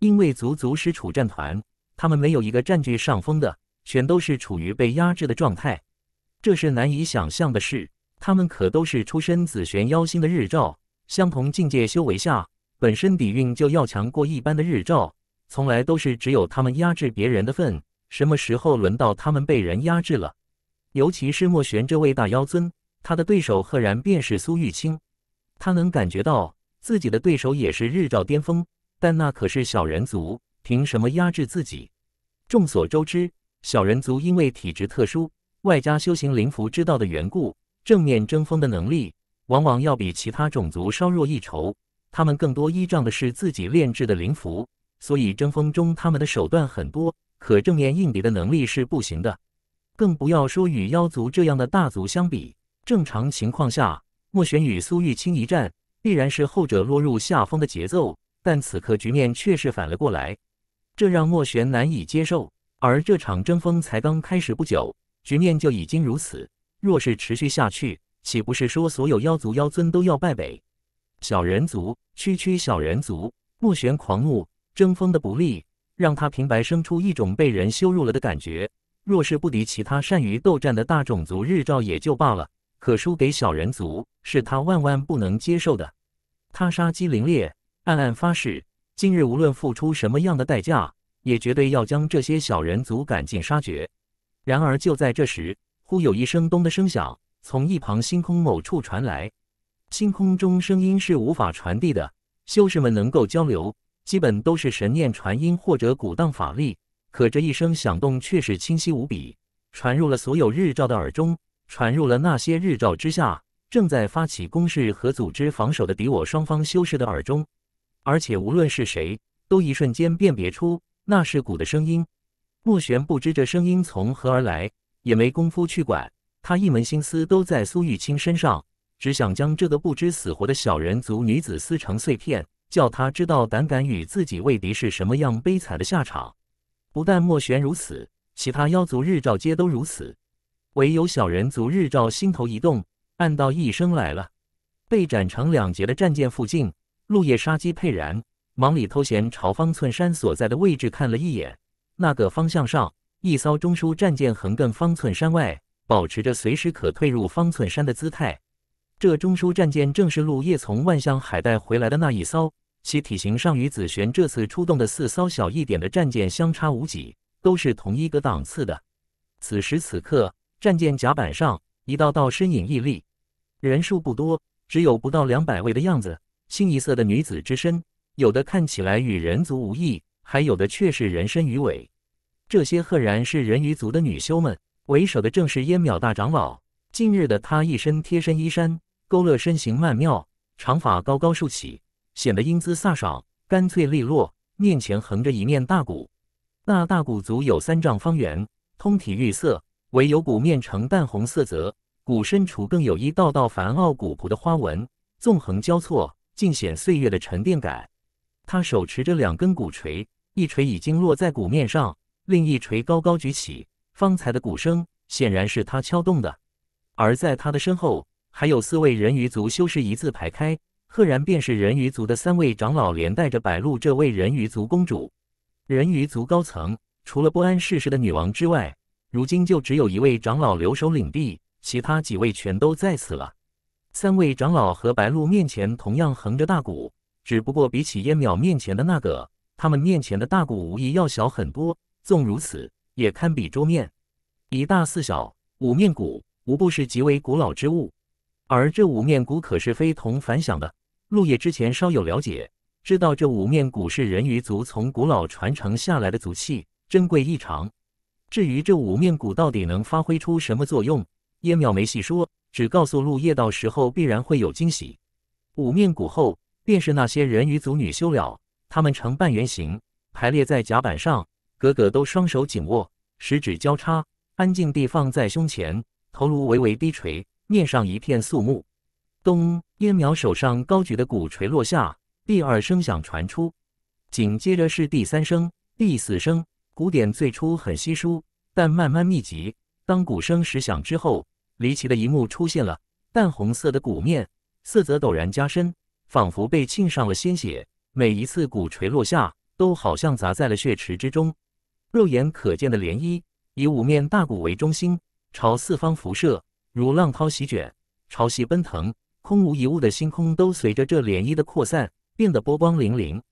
因为足足是楚战团，他们没有一个占据上风的，全都是处于被压制的状态。这是难以想象的事。他们可都是出身紫玄妖星的日照，相同境界修为下。本身底蕴就要强过一般的日照，从来都是只有他们压制别人的份。什么时候轮到他们被人压制了？尤其是莫玄这位大妖尊，他的对手赫然便是苏玉清。他能感觉到自己的对手也是日照巅峰，但那可是小人族，凭什么压制自己？众所周知，小人族因为体质特殊，外加修行灵符之道的缘故，正面争锋的能力往往要比其他种族稍弱一筹。他们更多依仗的是自己炼制的灵符，所以争锋中他们的手段很多，可正面应敌的能力是不行的，更不要说与妖族这样的大族相比。正常情况下，莫玄与苏玉清一战，必然是后者落入下风的节奏，但此刻局面却是反了过来，这让莫玄难以接受。而这场争锋才刚开始不久，局面就已经如此，若是持续下去，岂不是说所有妖族妖尊都要败北？小人族，区区小人族，目玄狂怒争锋的不利，让他平白生出一种被人羞辱了的感觉。若是不敌其他善于斗战的大种族，日照也就罢了，可输给小人族，是他万万不能接受的。他杀机凌冽，暗暗发誓，今日无论付出什么样的代价，也绝对要将这些小人族赶尽杀绝。然而就在这时，忽有一声咚的声响从一旁星空某处传来。星空中声音是无法传递的，修士们能够交流，基本都是神念传音或者鼓荡法力。可这一声响动却是清晰无比，传入了所有日照的耳中，传入了那些日照之下正在发起攻势和组织防守的敌我双方修士的耳中。而且无论是谁，都一瞬间辨别出那是鼓的声音。莫玄不知这声音从何而来，也没工夫去管，他一门心思都在苏玉清身上。只想将这个不知死活的小人族女子撕成碎片，叫她知道胆敢与自己为敌是什么样悲惨的下场。不但莫玄如此，其他妖族日照皆都如此。唯有小人族日照心头一动，暗道一声来了。被斩成两截的战舰附近，陆夜杀机沛然，忙里偷闲朝方寸山所在的位置看了一眼。那个方向上，一艘中枢战舰横亘方寸山外，保持着随时可退入方寸山的姿态。这中枢战舰正是陆叶从万象海带回来的那一艘，其体型上与紫璇这次出动的四艘小一点的战舰相差无几，都是同一个档次的。此时此刻，战舰甲板上一道道身影屹立，人数不多，只有不到两百位的样子。清一色的女子之身，有的看起来与人族无异，还有的却是人身鱼尾。这些赫然是人鱼族的女修们，为首的正是烟淼大长老。近日的他一身贴身衣衫。勾勒身形曼妙，长发高高竖起，显得英姿飒爽、干脆利落。面前横着一面大鼓，那大鼓足有三丈方圆，通体玉色，唯有鼓面呈淡红色泽，鼓身处更有一道道繁奥古朴的花纹纵横交错，尽显岁月的沉淀感。他手持着两根鼓槌，一锤已经落在鼓面上，另一锤高高举起。方才的鼓声显然是他敲动的，而在他的身后。还有四位人鱼族修士一字排开，赫然便是人鱼族的三位长老，连带着白露这位人鱼族公主。人鱼族高层除了不谙世事的女王之外，如今就只有一位长老留守领地，其他几位全都在此了。三位长老和白露面前同样横着大鼓，只不过比起烟淼面前的那个，他们面前的大鼓无疑要小很多。纵如此，也堪比桌面。以大四小，五面鼓无不是极为古老之物。而这五面鼓可是非同凡响的。陆叶之前稍有了解，知道这五面鼓是人鱼族从古老传承下来的族器，珍贵异常。至于这五面鼓到底能发挥出什么作用，叶淼没细说，只告诉陆叶，到时候必然会有惊喜。五面鼓后便是那些人鱼族女修了，她们呈半圆形排列在甲板上，个个都双手紧握，食指交叉，安静地放在胸前，头颅微微低垂。面上一片肃穆。咚！烟苗手上高举的鼓槌落下，第二声响传出，紧接着是第三声、第四声。鼓点最初很稀疏，但慢慢密集。当鼓声十响之后，离奇的一幕出现了：淡红色的鼓面色泽陡然加深，仿佛被沁上了鲜血。每一次鼓槌落下，都好像砸在了血池之中，肉眼可见的涟漪以五面大鼓为中心，朝四方辐射。如浪涛席卷，潮汐奔腾，空无一物的星空都随着这涟漪的扩散，变得波光粼粼。